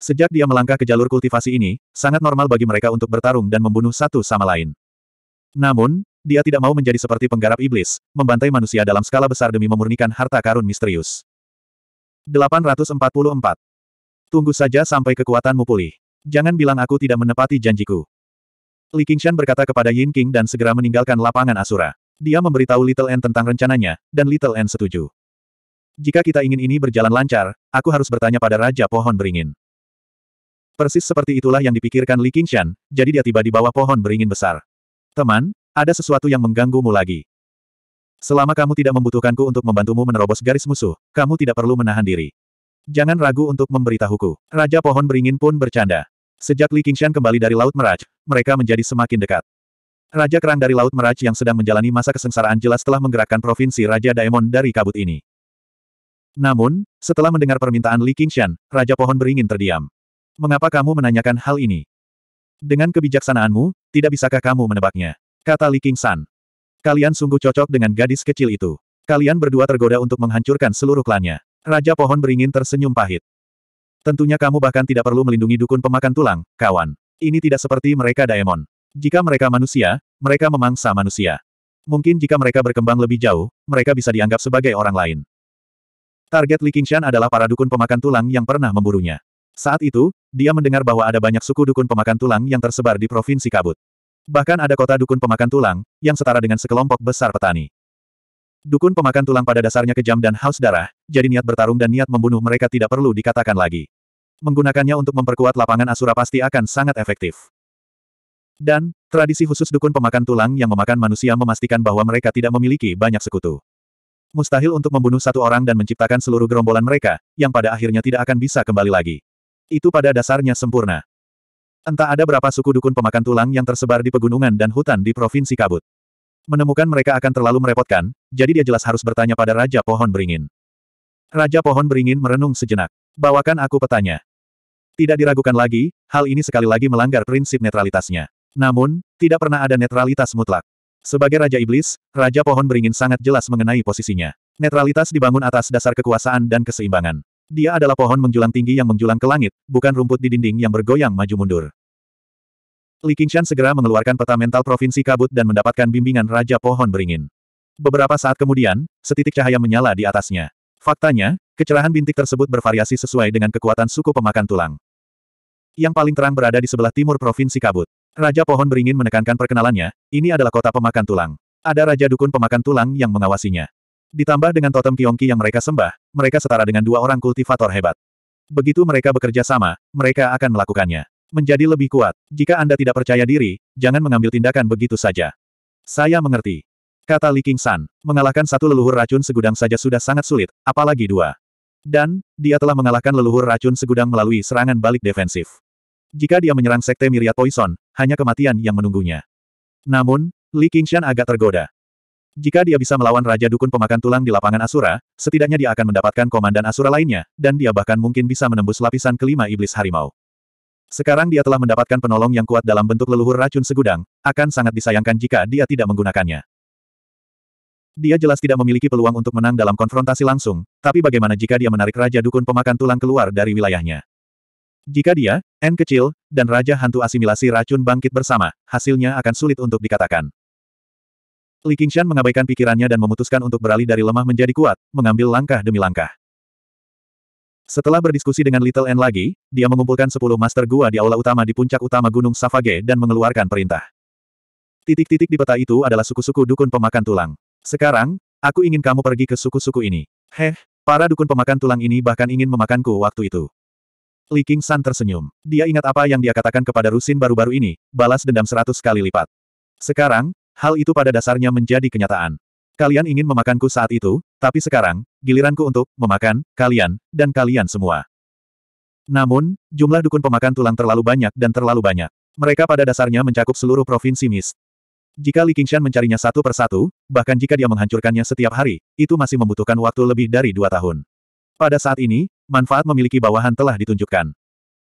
Speaker 1: Sejak dia melangkah ke jalur kultivasi ini, sangat normal bagi mereka untuk bertarung dan membunuh satu sama lain. Namun, dia tidak mau menjadi seperti penggarap iblis, membantai manusia dalam skala besar demi memurnikan harta karun misterius. 844. Tunggu saja sampai kekuatanmu pulih. Jangan bilang aku tidak menepati janjiku. Li Qingshan berkata kepada Yin King dan segera meninggalkan lapangan Asura. Dia memberitahu Little N tentang rencananya, dan Little N setuju. Jika kita ingin ini berjalan lancar, aku harus bertanya pada Raja Pohon Beringin. Persis seperti itulah yang dipikirkan Li Qingshan, jadi dia tiba di bawah pohon beringin besar. Teman, ada sesuatu yang mengganggumu lagi. Selama kamu tidak membutuhkanku untuk membantumu menerobos garis musuh, kamu tidak perlu menahan diri. Jangan ragu untuk memberitahuku. Raja Pohon Beringin pun bercanda. Sejak Li Qingshan kembali dari Laut Meraj, mereka menjadi semakin dekat. Raja Kerang dari Laut Meraj yang sedang menjalani masa kesengsaraan jelas telah menggerakkan provinsi Raja Daemon dari kabut ini. Namun, setelah mendengar permintaan Li Qingshan, Raja Pohon Beringin terdiam. Mengapa kamu menanyakan hal ini? Dengan kebijaksanaanmu, tidak bisakah kamu menebaknya? Kata Li Qingshan. Kalian sungguh cocok dengan gadis kecil itu. Kalian berdua tergoda untuk menghancurkan seluruh klannya. Raja pohon beringin tersenyum pahit. Tentunya kamu bahkan tidak perlu melindungi dukun pemakan tulang, kawan. Ini tidak seperti mereka daemon. Jika mereka manusia, mereka memangsa manusia. Mungkin jika mereka berkembang lebih jauh, mereka bisa dianggap sebagai orang lain. Target Li Qingshan adalah para dukun pemakan tulang yang pernah memburunya. Saat itu, dia mendengar bahwa ada banyak suku dukun pemakan tulang yang tersebar di Provinsi Kabut. Bahkan ada kota dukun pemakan tulang, yang setara dengan sekelompok besar petani. Dukun pemakan tulang pada dasarnya kejam dan haus darah, jadi niat bertarung dan niat membunuh mereka tidak perlu dikatakan lagi. Menggunakannya untuk memperkuat lapangan Asura pasti akan sangat efektif. Dan, tradisi khusus dukun pemakan tulang yang memakan manusia memastikan bahwa mereka tidak memiliki banyak sekutu. Mustahil untuk membunuh satu orang dan menciptakan seluruh gerombolan mereka, yang pada akhirnya tidak akan bisa kembali lagi. Itu pada dasarnya sempurna. Entah ada berapa suku dukun pemakan tulang yang tersebar di pegunungan dan hutan di Provinsi Kabut. Menemukan mereka akan terlalu merepotkan, jadi dia jelas harus bertanya pada Raja Pohon Beringin. Raja Pohon Beringin merenung sejenak. Bawakan aku petanya. Tidak diragukan lagi, hal ini sekali lagi melanggar prinsip netralitasnya. Namun, tidak pernah ada netralitas mutlak. Sebagai Raja Iblis, Raja Pohon Beringin sangat jelas mengenai posisinya. Netralitas dibangun atas dasar kekuasaan dan keseimbangan. Dia adalah pohon menjulang tinggi yang menjulang ke langit, bukan rumput di dinding yang bergoyang maju mundur. Li Qingshan segera mengeluarkan peta mental Provinsi Kabut dan mendapatkan bimbingan Raja Pohon Beringin. Beberapa saat kemudian, setitik cahaya menyala di atasnya. Faktanya, kecerahan bintik tersebut bervariasi sesuai dengan kekuatan suku pemakan tulang. Yang paling terang berada di sebelah timur Provinsi Kabut. Raja Pohon Beringin menekankan perkenalannya, ini adalah kota pemakan tulang. Ada Raja Dukun Pemakan Tulang yang mengawasinya. Ditambah dengan totem Kyongki yang mereka sembah, mereka setara dengan dua orang kultivator hebat. Begitu mereka bekerja sama, mereka akan melakukannya. Menjadi lebih kuat. Jika Anda tidak percaya diri, jangan mengambil tindakan begitu saja. Saya mengerti. Kata Li King San, mengalahkan satu leluhur racun segudang saja sudah sangat sulit, apalagi dua. Dan, dia telah mengalahkan leluhur racun segudang melalui serangan balik defensif. Jika dia menyerang sekte Myriad Poison, hanya kematian yang menunggunya. Namun, Li Qingshan agak tergoda. Jika dia bisa melawan Raja Dukun Pemakan Tulang di lapangan Asura, setidaknya dia akan mendapatkan komandan Asura lainnya, dan dia bahkan mungkin bisa menembus lapisan kelima iblis harimau. Sekarang dia telah mendapatkan penolong yang kuat dalam bentuk leluhur racun segudang, akan sangat disayangkan jika dia tidak menggunakannya. Dia jelas tidak memiliki peluang untuk menang dalam konfrontasi langsung, tapi bagaimana jika dia menarik Raja Dukun Pemakan Tulang keluar dari wilayahnya? Jika dia, N kecil, dan Raja Hantu Asimilasi Racun bangkit bersama, hasilnya akan sulit untuk dikatakan. Li Qingshan mengabaikan pikirannya dan memutuskan untuk beralih dari lemah menjadi kuat, mengambil langkah demi langkah. Setelah berdiskusi dengan Little N lagi, dia mengumpulkan sepuluh master gua di aula utama di puncak utama Gunung Savage dan mengeluarkan perintah. Titik-titik di peta itu adalah suku-suku dukun pemakan tulang. Sekarang, aku ingin kamu pergi ke suku-suku ini. Heh, para dukun pemakan tulang ini bahkan ingin memakanku waktu itu. Li King San tersenyum. Dia ingat apa yang dia katakan kepada Rusin baru-baru ini, balas dendam seratus kali lipat. Sekarang, Hal itu pada dasarnya menjadi kenyataan. Kalian ingin memakanku saat itu, tapi sekarang, giliranku untuk memakan kalian, dan kalian semua. Namun, jumlah dukun pemakan tulang terlalu banyak dan terlalu banyak. Mereka pada dasarnya mencakup seluruh provinsi Mist. Jika Li Qingshan mencarinya satu persatu, bahkan jika dia menghancurkannya setiap hari, itu masih membutuhkan waktu lebih dari dua tahun. Pada saat ini, manfaat memiliki bawahan telah ditunjukkan.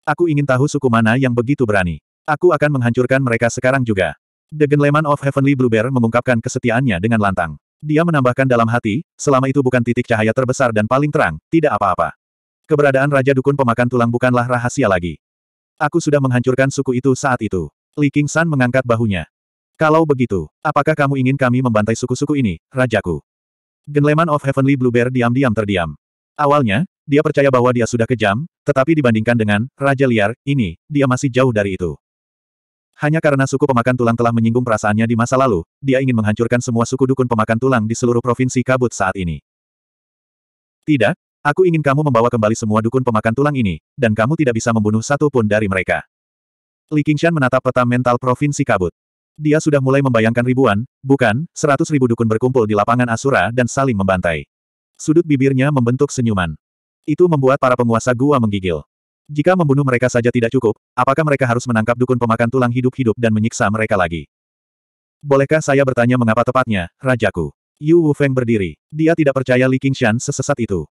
Speaker 1: Aku ingin tahu suku mana yang begitu berani. Aku akan menghancurkan mereka sekarang juga. The Genleman of Heavenly Bluebear mengungkapkan kesetiaannya dengan lantang. Dia menambahkan dalam hati, selama itu bukan titik cahaya terbesar dan paling terang, tidak apa-apa. Keberadaan Raja Dukun Pemakan Tulang bukanlah rahasia lagi. Aku sudah menghancurkan suku itu saat itu. Li King San mengangkat bahunya. Kalau begitu, apakah kamu ingin kami membantai suku-suku ini, Rajaku? Genleman of Heavenly Bluebear diam-diam terdiam. Awalnya, dia percaya bahwa dia sudah kejam, tetapi dibandingkan dengan Raja Liar, ini, dia masih jauh dari itu. Hanya karena suku pemakan tulang telah menyinggung perasaannya di masa lalu, dia ingin menghancurkan semua suku dukun pemakan tulang di seluruh provinsi kabut saat ini. Tidak, aku ingin kamu membawa kembali semua dukun pemakan tulang ini, dan kamu tidak bisa membunuh satu pun dari mereka. Li Qingshan menatap peta mental provinsi kabut. Dia sudah mulai membayangkan ribuan, bukan, seratus ribu dukun berkumpul di lapangan Asura dan saling membantai. Sudut bibirnya membentuk senyuman. Itu membuat para penguasa gua menggigil. Jika membunuh mereka saja tidak cukup, apakah mereka harus menangkap dukun pemakan tulang hidup-hidup dan menyiksa mereka lagi? Bolehkah saya bertanya mengapa tepatnya, Rajaku? Yu Wufeng berdiri. Dia tidak percaya Li Qingshan sesesat itu.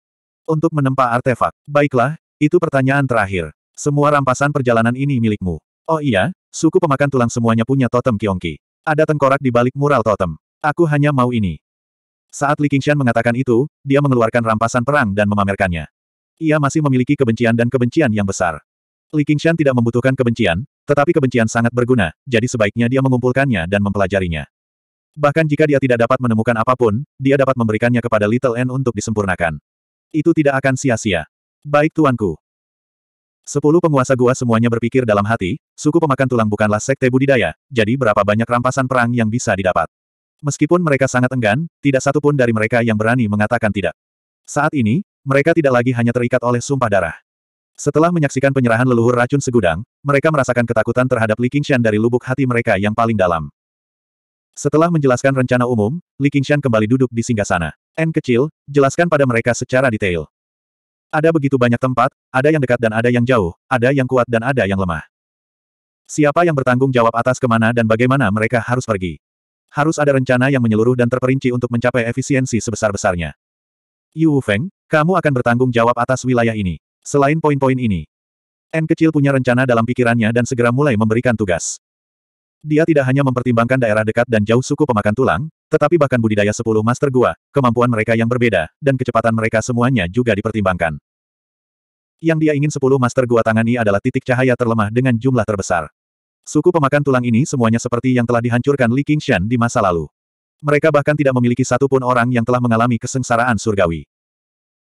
Speaker 1: Untuk menempa artefak. Baiklah, itu pertanyaan terakhir. Semua rampasan perjalanan ini milikmu. Oh iya, suku pemakan tulang semuanya punya totem Kiongki. Ada tengkorak di balik mural totem. Aku hanya mau ini. Saat Li Qingshan mengatakan itu, dia mengeluarkan rampasan perang dan memamerkannya. Ia masih memiliki kebencian dan kebencian yang besar. Li Qingshan tidak membutuhkan kebencian, tetapi kebencian sangat berguna, jadi sebaiknya dia mengumpulkannya dan mempelajarinya. Bahkan jika dia tidak dapat menemukan apapun, dia dapat memberikannya kepada Little N untuk disempurnakan. Itu tidak akan sia-sia. Baik tuanku. Sepuluh penguasa gua semuanya berpikir dalam hati, suku pemakan tulang bukanlah sekte budidaya, jadi berapa banyak rampasan perang yang bisa didapat. Meskipun mereka sangat enggan, tidak satu pun dari mereka yang berani mengatakan tidak. Saat ini, mereka tidak lagi hanya terikat oleh sumpah darah. Setelah menyaksikan penyerahan leluhur racun segudang, mereka merasakan ketakutan terhadap Li Qingshan dari lubuk hati mereka yang paling dalam. Setelah menjelaskan rencana umum, Li Qingshan kembali duduk di singgasana. N kecil, jelaskan pada mereka secara detail. Ada begitu banyak tempat, ada yang dekat dan ada yang jauh, ada yang kuat dan ada yang lemah. Siapa yang bertanggung jawab atas kemana dan bagaimana mereka harus pergi? Harus ada rencana yang menyeluruh dan terperinci untuk mencapai efisiensi sebesar-besarnya. Yu Feng, kamu akan bertanggung jawab atas wilayah ini. Selain poin-poin ini, N kecil punya rencana dalam pikirannya dan segera mulai memberikan tugas. Dia tidak hanya mempertimbangkan daerah dekat dan jauh suku pemakan tulang, tetapi bahkan budidaya sepuluh master gua, kemampuan mereka yang berbeda, dan kecepatan mereka semuanya juga dipertimbangkan. Yang dia ingin sepuluh master gua tangani adalah titik cahaya terlemah dengan jumlah terbesar. Suku pemakan tulang ini semuanya seperti yang telah dihancurkan Li Qingshan di masa lalu. Mereka bahkan tidak memiliki satupun orang yang telah mengalami kesengsaraan surgawi.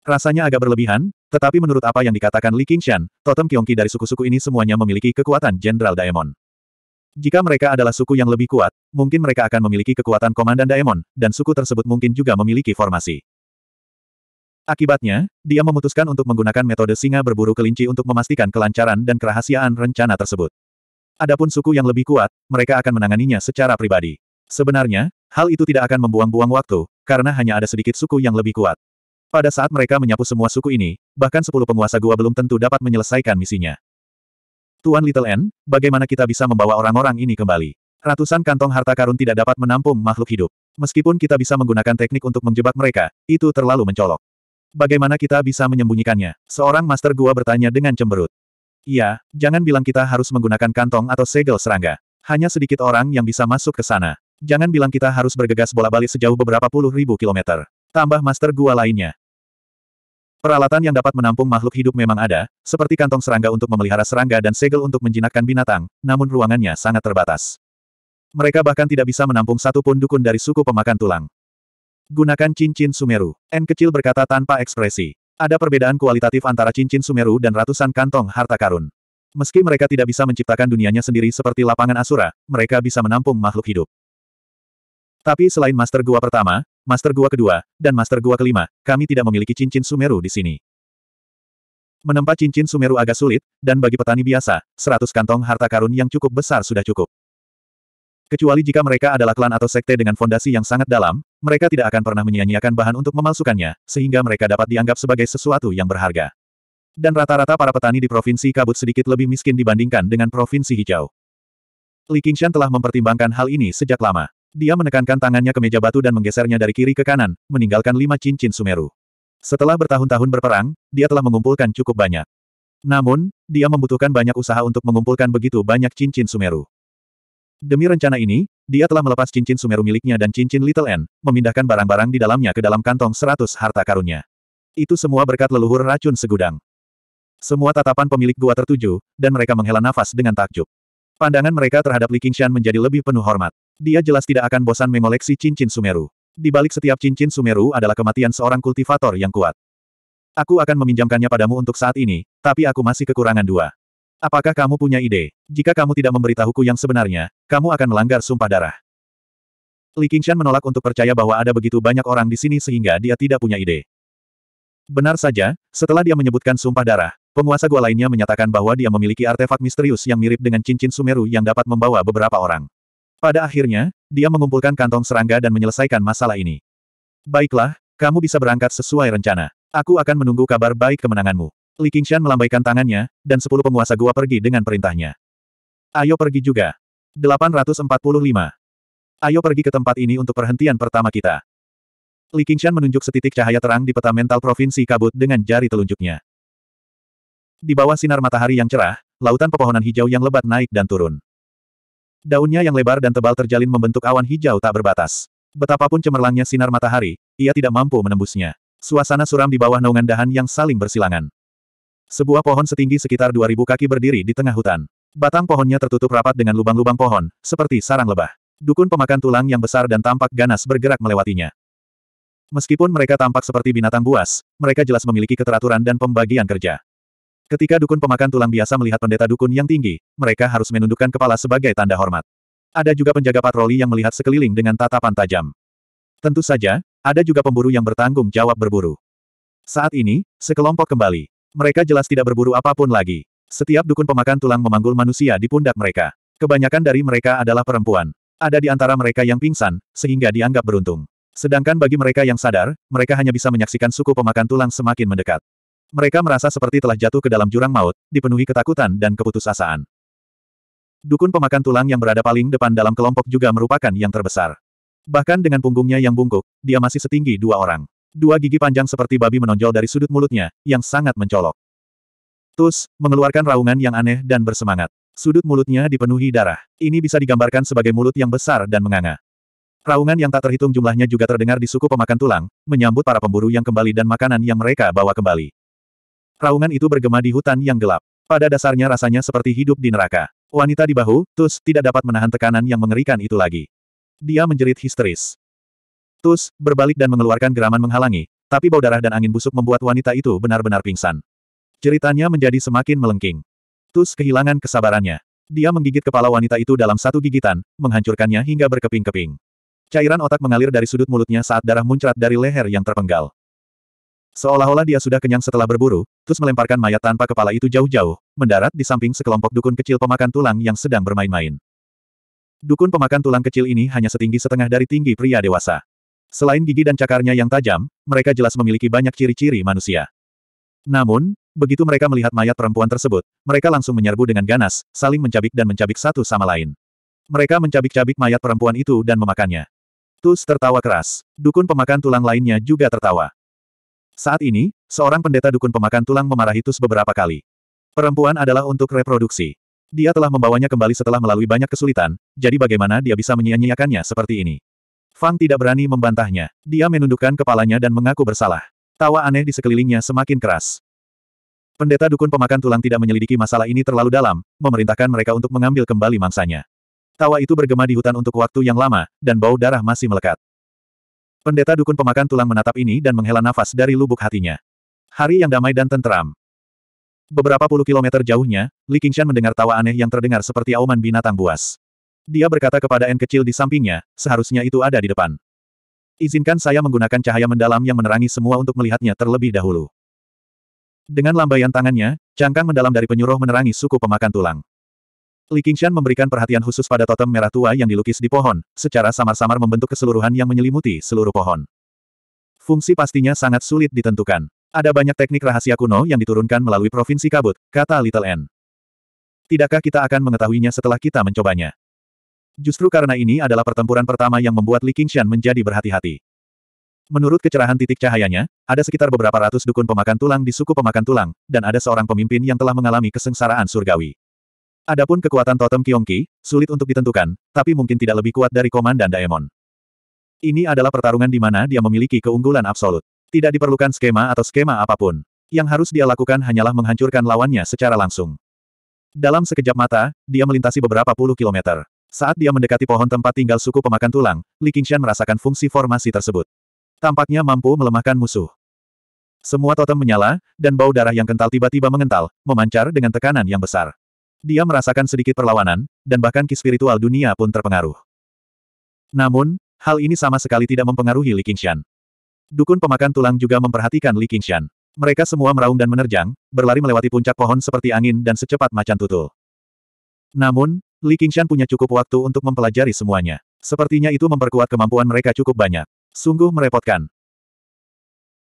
Speaker 1: Rasanya agak berlebihan, tetapi menurut apa yang dikatakan Li Qingshan, totem Kyongqi dari suku-suku ini semuanya memiliki kekuatan Jenderal Daemon. Jika mereka adalah suku yang lebih kuat, mungkin mereka akan memiliki kekuatan Komandan Daemon, dan suku tersebut mungkin juga memiliki formasi. Akibatnya, dia memutuskan untuk menggunakan metode singa berburu kelinci untuk memastikan kelancaran dan kerahasiaan rencana tersebut. Adapun suku yang lebih kuat, mereka akan menanganinya secara pribadi. Sebenarnya, hal itu tidak akan membuang-buang waktu, karena hanya ada sedikit suku yang lebih kuat. Pada saat mereka menyapu semua suku ini, bahkan sepuluh penguasa gua belum tentu dapat menyelesaikan misinya. Tuan Little N, bagaimana kita bisa membawa orang-orang ini kembali? Ratusan kantong harta karun tidak dapat menampung makhluk hidup. Meskipun kita bisa menggunakan teknik untuk menjebak mereka, itu terlalu mencolok. Bagaimana kita bisa menyembunyikannya? Seorang master gua bertanya dengan cemberut. Iya, jangan bilang kita harus menggunakan kantong atau segel serangga. Hanya sedikit orang yang bisa masuk ke sana. Jangan bilang kita harus bergegas bola balik sejauh beberapa puluh ribu kilometer. Tambah master gua lainnya. Peralatan yang dapat menampung makhluk hidup memang ada, seperti kantong serangga untuk memelihara serangga dan segel untuk menjinakkan binatang, namun ruangannya sangat terbatas. Mereka bahkan tidak bisa menampung satu pun dukun dari suku pemakan tulang. Gunakan cincin Sumeru. N kecil berkata tanpa ekspresi. Ada perbedaan kualitatif antara cincin Sumeru dan ratusan kantong harta karun. Meski mereka tidak bisa menciptakan dunianya sendiri seperti lapangan Asura, mereka bisa menampung makhluk hidup. Tapi selain Master Gua pertama, Master Gua kedua, dan Master Gua kelima, kami tidak memiliki cincin Sumeru di sini. Menempa cincin Sumeru agak sulit, dan bagi petani biasa, seratus kantong harta karun yang cukup besar sudah cukup. Kecuali jika mereka adalah klan atau sekte dengan fondasi yang sangat dalam, mereka tidak akan pernah menyia-nyiakan bahan untuk memalsukannya, sehingga mereka dapat dianggap sebagai sesuatu yang berharga. Dan rata-rata para petani di Provinsi Kabut sedikit lebih miskin dibandingkan dengan Provinsi Hijau. Li Qingshan telah mempertimbangkan hal ini sejak lama. Dia menekankan tangannya ke meja batu dan menggesernya dari kiri ke kanan, meninggalkan lima cincin Sumeru. Setelah bertahun-tahun berperang, dia telah mengumpulkan cukup banyak. Namun, dia membutuhkan banyak usaha untuk mengumpulkan begitu banyak cincin Sumeru. Demi rencana ini, dia telah melepas cincin Sumeru miliknya dan cincin Little N, memindahkan barang-barang di dalamnya ke dalam kantong seratus harta karunnya. Itu semua berkat leluhur racun segudang. Semua tatapan pemilik gua tertuju, dan mereka menghela nafas dengan takjub. Pandangan mereka terhadap Li Qingshan menjadi lebih penuh hormat. Dia jelas tidak akan bosan mengoleksi cincin Sumeru. Di balik setiap cincin Sumeru adalah kematian seorang kultivator yang kuat. Aku akan meminjamkannya padamu untuk saat ini, tapi aku masih kekurangan dua. Apakah kamu punya ide? Jika kamu tidak memberitahuku yang sebenarnya, kamu akan melanggar sumpah darah. Li Qingshan menolak untuk percaya bahwa ada begitu banyak orang di sini sehingga dia tidak punya ide. Benar saja, setelah dia menyebutkan sumpah darah, Penguasa gua lainnya menyatakan bahwa dia memiliki artefak misterius yang mirip dengan cincin Sumeru yang dapat membawa beberapa orang. Pada akhirnya, dia mengumpulkan kantong serangga dan menyelesaikan masalah ini. Baiklah, kamu bisa berangkat sesuai rencana. Aku akan menunggu kabar baik kemenanganmu. Li Qingshan melambaikan tangannya, dan sepuluh penguasa gua pergi dengan perintahnya. Ayo pergi juga. 845. Ayo pergi ke tempat ini untuk perhentian pertama kita. Li Qingshan menunjuk setitik cahaya terang di peta mental provinsi kabut dengan jari telunjuknya. Di bawah sinar matahari yang cerah, lautan pepohonan hijau yang lebat naik dan turun. Daunnya yang lebar dan tebal terjalin membentuk awan hijau tak berbatas. Betapapun cemerlangnya sinar matahari, ia tidak mampu menembusnya. Suasana suram di bawah naungan dahan yang saling bersilangan. Sebuah pohon setinggi sekitar 2000 kaki berdiri di tengah hutan. Batang pohonnya tertutup rapat dengan lubang-lubang pohon, seperti sarang lebah. Dukun pemakan tulang yang besar dan tampak ganas bergerak melewatinya. Meskipun mereka tampak seperti binatang buas, mereka jelas memiliki keteraturan dan pembagian kerja. Ketika dukun pemakan tulang biasa melihat pendeta dukun yang tinggi, mereka harus menundukkan kepala sebagai tanda hormat. Ada juga penjaga patroli yang melihat sekeliling dengan tatapan tajam. Tentu saja, ada juga pemburu yang bertanggung jawab berburu. Saat ini, sekelompok kembali. Mereka jelas tidak berburu apapun lagi. Setiap dukun pemakan tulang memanggul manusia di pundak mereka. Kebanyakan dari mereka adalah perempuan. Ada di antara mereka yang pingsan, sehingga dianggap beruntung. Sedangkan bagi mereka yang sadar, mereka hanya bisa menyaksikan suku pemakan tulang semakin mendekat. Mereka merasa seperti telah jatuh ke dalam jurang maut, dipenuhi ketakutan dan keputusasaan. Dukun pemakan tulang yang berada paling depan dalam kelompok juga merupakan yang terbesar. Bahkan dengan punggungnya yang bungkuk, dia masih setinggi dua orang. Dua gigi panjang seperti babi menonjol dari sudut mulutnya, yang sangat mencolok. Tus, mengeluarkan raungan yang aneh dan bersemangat. Sudut mulutnya dipenuhi darah. Ini bisa digambarkan sebagai mulut yang besar dan menganga. Raungan yang tak terhitung jumlahnya juga terdengar di suku pemakan tulang, menyambut para pemburu yang kembali dan makanan yang mereka bawa kembali. Raungan itu bergema di hutan yang gelap. Pada dasarnya rasanya seperti hidup di neraka. Wanita di bahu, Tus, tidak dapat menahan tekanan yang mengerikan itu lagi. Dia menjerit histeris. Tus, berbalik dan mengeluarkan geraman menghalangi, tapi bau darah dan angin busuk membuat wanita itu benar-benar pingsan. Ceritanya menjadi semakin melengking. Tus kehilangan kesabarannya. Dia menggigit kepala wanita itu dalam satu gigitan, menghancurkannya hingga berkeping-keping. Cairan otak mengalir dari sudut mulutnya saat darah muncrat dari leher yang terpenggal. Seolah-olah dia sudah kenyang setelah berburu, terus melemparkan mayat tanpa kepala itu jauh-jauh, mendarat di samping sekelompok dukun kecil pemakan tulang yang sedang bermain-main. Dukun pemakan tulang kecil ini hanya setinggi setengah dari tinggi pria dewasa. Selain gigi dan cakarnya yang tajam, mereka jelas memiliki banyak ciri-ciri manusia. Namun, begitu mereka melihat mayat perempuan tersebut, mereka langsung menyerbu dengan ganas, saling mencabik dan mencabik satu sama lain. Mereka mencabik-cabik mayat perempuan itu dan memakannya. Tus tertawa keras. Dukun pemakan tulang lainnya juga tertawa. Saat ini, seorang pendeta dukun pemakan tulang memarahi Tus beberapa kali. Perempuan adalah untuk reproduksi. Dia telah membawanya kembali setelah melalui banyak kesulitan, jadi bagaimana dia bisa menyia-nyiakannya seperti ini? Fang tidak berani membantahnya. Dia menundukkan kepalanya dan mengaku bersalah. Tawa aneh di sekelilingnya semakin keras. Pendeta dukun pemakan tulang tidak menyelidiki masalah ini terlalu dalam, memerintahkan mereka untuk mengambil kembali mangsanya. Tawa itu bergema di hutan untuk waktu yang lama, dan bau darah masih melekat. Pendeta dukun pemakan tulang menatap ini dan menghela nafas dari lubuk hatinya. Hari yang damai dan tenteram. Beberapa puluh kilometer jauhnya, Li Qingshan mendengar tawa aneh yang terdengar seperti auman binatang buas. Dia berkata kepada N kecil di sampingnya, seharusnya itu ada di depan. Izinkan saya menggunakan cahaya mendalam yang menerangi semua untuk melihatnya terlebih dahulu. Dengan lambaian tangannya, cangkang mendalam dari penyuruh menerangi suku pemakan tulang. Li Qingshan memberikan perhatian khusus pada totem merah tua yang dilukis di pohon, secara samar-samar membentuk keseluruhan yang menyelimuti seluruh pohon. Fungsi pastinya sangat sulit ditentukan. Ada banyak teknik rahasia kuno yang diturunkan melalui provinsi kabut, kata Little N. Tidakkah kita akan mengetahuinya setelah kita mencobanya? Justru karena ini adalah pertempuran pertama yang membuat Li Qingshan menjadi berhati-hati. Menurut kecerahan titik cahayanya, ada sekitar beberapa ratus dukun pemakan tulang di suku pemakan tulang, dan ada seorang pemimpin yang telah mengalami kesengsaraan surgawi. Adapun kekuatan totem Kyongki, sulit untuk ditentukan, tapi mungkin tidak lebih kuat dari Komandan Daemon. Ini adalah pertarungan di mana dia memiliki keunggulan absolut. Tidak diperlukan skema atau skema apapun. Yang harus dia lakukan hanyalah menghancurkan lawannya secara langsung. Dalam sekejap mata, dia melintasi beberapa puluh kilometer. Saat dia mendekati pohon tempat tinggal suku pemakan tulang, Li Qingshan merasakan fungsi formasi tersebut. Tampaknya mampu melemahkan musuh. Semua totem menyala, dan bau darah yang kental tiba-tiba mengental, memancar dengan tekanan yang besar. Dia merasakan sedikit perlawanan, dan bahkan ki spiritual dunia pun terpengaruh. Namun, hal ini sama sekali tidak mempengaruhi Li Qingshan. Dukun pemakan tulang juga memperhatikan Li Qingshan. Mereka semua meraung dan menerjang, berlari melewati puncak pohon seperti angin dan secepat macan tutul. Namun, Li Qingshan punya cukup waktu untuk mempelajari semuanya. Sepertinya itu memperkuat kemampuan mereka cukup banyak. Sungguh merepotkan.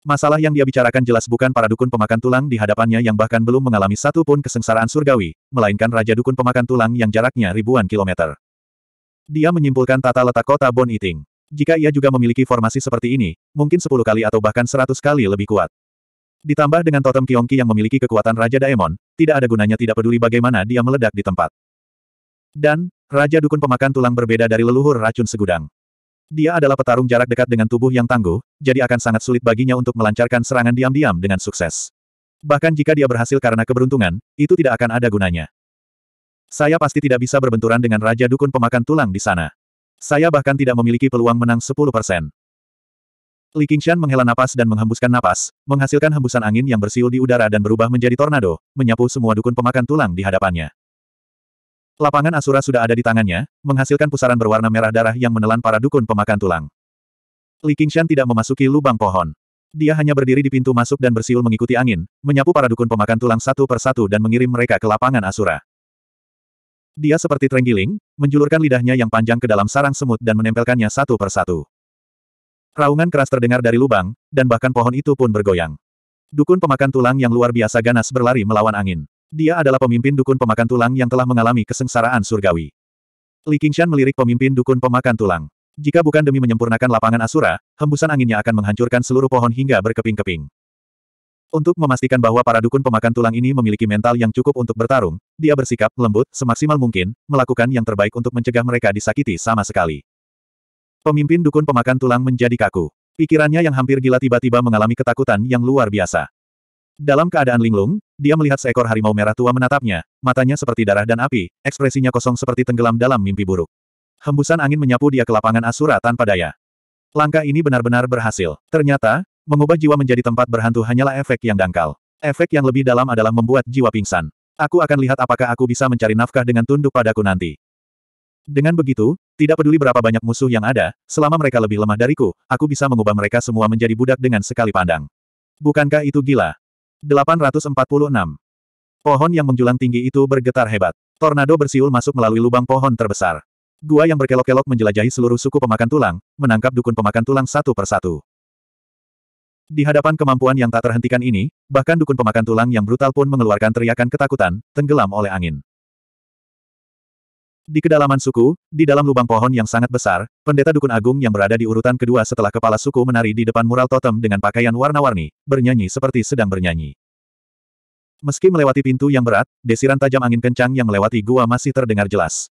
Speaker 1: Masalah yang dia bicarakan jelas bukan para dukun pemakan tulang di hadapannya yang bahkan belum mengalami satu pun kesengsaraan surgawi, melainkan raja dukun pemakan tulang yang jaraknya ribuan kilometer. Dia menyimpulkan tata letak kota Bon Iting. Jika ia juga memiliki formasi seperti ini, mungkin 10 kali atau bahkan 100 kali lebih kuat. Ditambah dengan totem Kyongki yang memiliki kekuatan Raja Daemon, tidak ada gunanya tidak peduli bagaimana dia meledak di tempat. Dan, Raja Dukun Pemakan Tulang berbeda dari leluhur racun segudang. Dia adalah petarung jarak dekat dengan tubuh yang tangguh, jadi akan sangat sulit baginya untuk melancarkan serangan diam-diam dengan sukses. Bahkan jika dia berhasil karena keberuntungan, itu tidak akan ada gunanya. Saya pasti tidak bisa berbenturan dengan Raja Dukun Pemakan Tulang di sana. Saya bahkan tidak memiliki peluang menang 10 persen. Li Qingshan menghela napas dan menghembuskan napas, menghasilkan hembusan angin yang bersiul di udara dan berubah menjadi tornado, menyapu semua dukun pemakan tulang di hadapannya. Lapangan Asura sudah ada di tangannya, menghasilkan pusaran berwarna merah darah yang menelan para dukun pemakan tulang. Li Qingshan tidak memasuki lubang pohon. Dia hanya berdiri di pintu masuk dan bersiul mengikuti angin, menyapu para dukun pemakan tulang satu per satu dan mengirim mereka ke lapangan Asura. Dia seperti Trenggiling, menjulurkan lidahnya yang panjang ke dalam sarang semut dan menempelkannya satu per satu. Raungan keras terdengar dari lubang, dan bahkan pohon itu pun bergoyang. Dukun pemakan tulang yang luar biasa ganas berlari melawan angin. Dia adalah pemimpin dukun pemakan tulang yang telah mengalami kesengsaraan surgawi. Li Qingshan melirik pemimpin dukun pemakan tulang. Jika bukan demi menyempurnakan lapangan Asura, hembusan anginnya akan menghancurkan seluruh pohon hingga berkeping-keping. Untuk memastikan bahwa para dukun pemakan tulang ini memiliki mental yang cukup untuk bertarung, dia bersikap lembut semaksimal mungkin, melakukan yang terbaik untuk mencegah mereka disakiti sama sekali. Pemimpin dukun pemakan tulang menjadi kaku. Pikirannya yang hampir gila tiba-tiba mengalami ketakutan yang luar biasa. Dalam keadaan linglung, dia melihat seekor harimau merah tua menatapnya, matanya seperti darah dan api, ekspresinya kosong seperti tenggelam dalam mimpi buruk. Hembusan angin menyapu dia ke lapangan Asura tanpa daya. Langkah ini benar-benar berhasil. Ternyata, mengubah jiwa menjadi tempat berhantu hanyalah efek yang dangkal. Efek yang lebih dalam adalah membuat jiwa pingsan. Aku akan lihat apakah aku bisa mencari nafkah dengan tunduk padaku nanti. Dengan begitu, tidak peduli berapa banyak musuh yang ada, selama mereka lebih lemah dariku, aku bisa mengubah mereka semua menjadi budak dengan sekali pandang. Bukankah itu gila? 846. Pohon yang menjulang tinggi itu bergetar hebat. Tornado bersiul masuk melalui lubang pohon terbesar. Gua yang berkelok-kelok menjelajahi seluruh suku pemakan tulang, menangkap dukun pemakan tulang satu persatu. Di hadapan kemampuan yang tak terhentikan ini, bahkan dukun pemakan tulang yang brutal pun mengeluarkan teriakan ketakutan, tenggelam oleh angin. Di kedalaman suku, di dalam lubang pohon yang sangat besar, pendeta dukun agung yang berada di urutan kedua setelah kepala suku menari di depan mural totem dengan pakaian warna-warni, bernyanyi seperti sedang bernyanyi. Meski melewati pintu yang berat, desiran tajam angin kencang yang melewati gua masih terdengar jelas.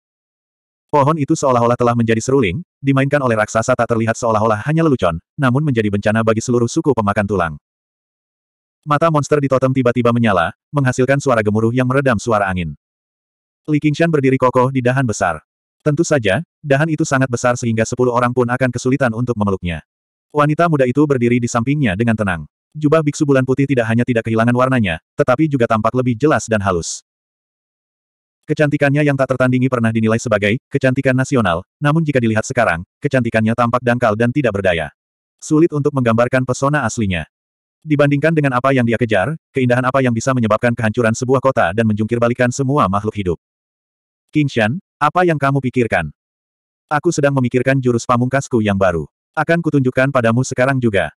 Speaker 1: Pohon itu seolah-olah telah menjadi seruling, dimainkan oleh raksasa tak terlihat seolah-olah hanya lelucon, namun menjadi bencana bagi seluruh suku pemakan tulang. Mata monster di totem tiba-tiba menyala, menghasilkan suara gemuruh yang meredam suara angin. Li Qingshan berdiri kokoh di dahan besar. Tentu saja, dahan itu sangat besar sehingga sepuluh orang pun akan kesulitan untuk memeluknya. Wanita muda itu berdiri di sampingnya dengan tenang. Jubah biksu bulan putih tidak hanya tidak kehilangan warnanya, tetapi juga tampak lebih jelas dan halus. Kecantikannya yang tak tertandingi pernah dinilai sebagai kecantikan nasional, namun jika dilihat sekarang, kecantikannya tampak dangkal dan tidak berdaya. Sulit untuk menggambarkan pesona aslinya. Dibandingkan dengan apa yang dia kejar, keindahan apa yang bisa menyebabkan kehancuran sebuah kota dan menjungkirbalikan semua makhluk hidup. Kingshan, apa yang kamu pikirkan? Aku sedang memikirkan jurus pamungkasku yang baru. Akan kutunjukkan padamu sekarang juga.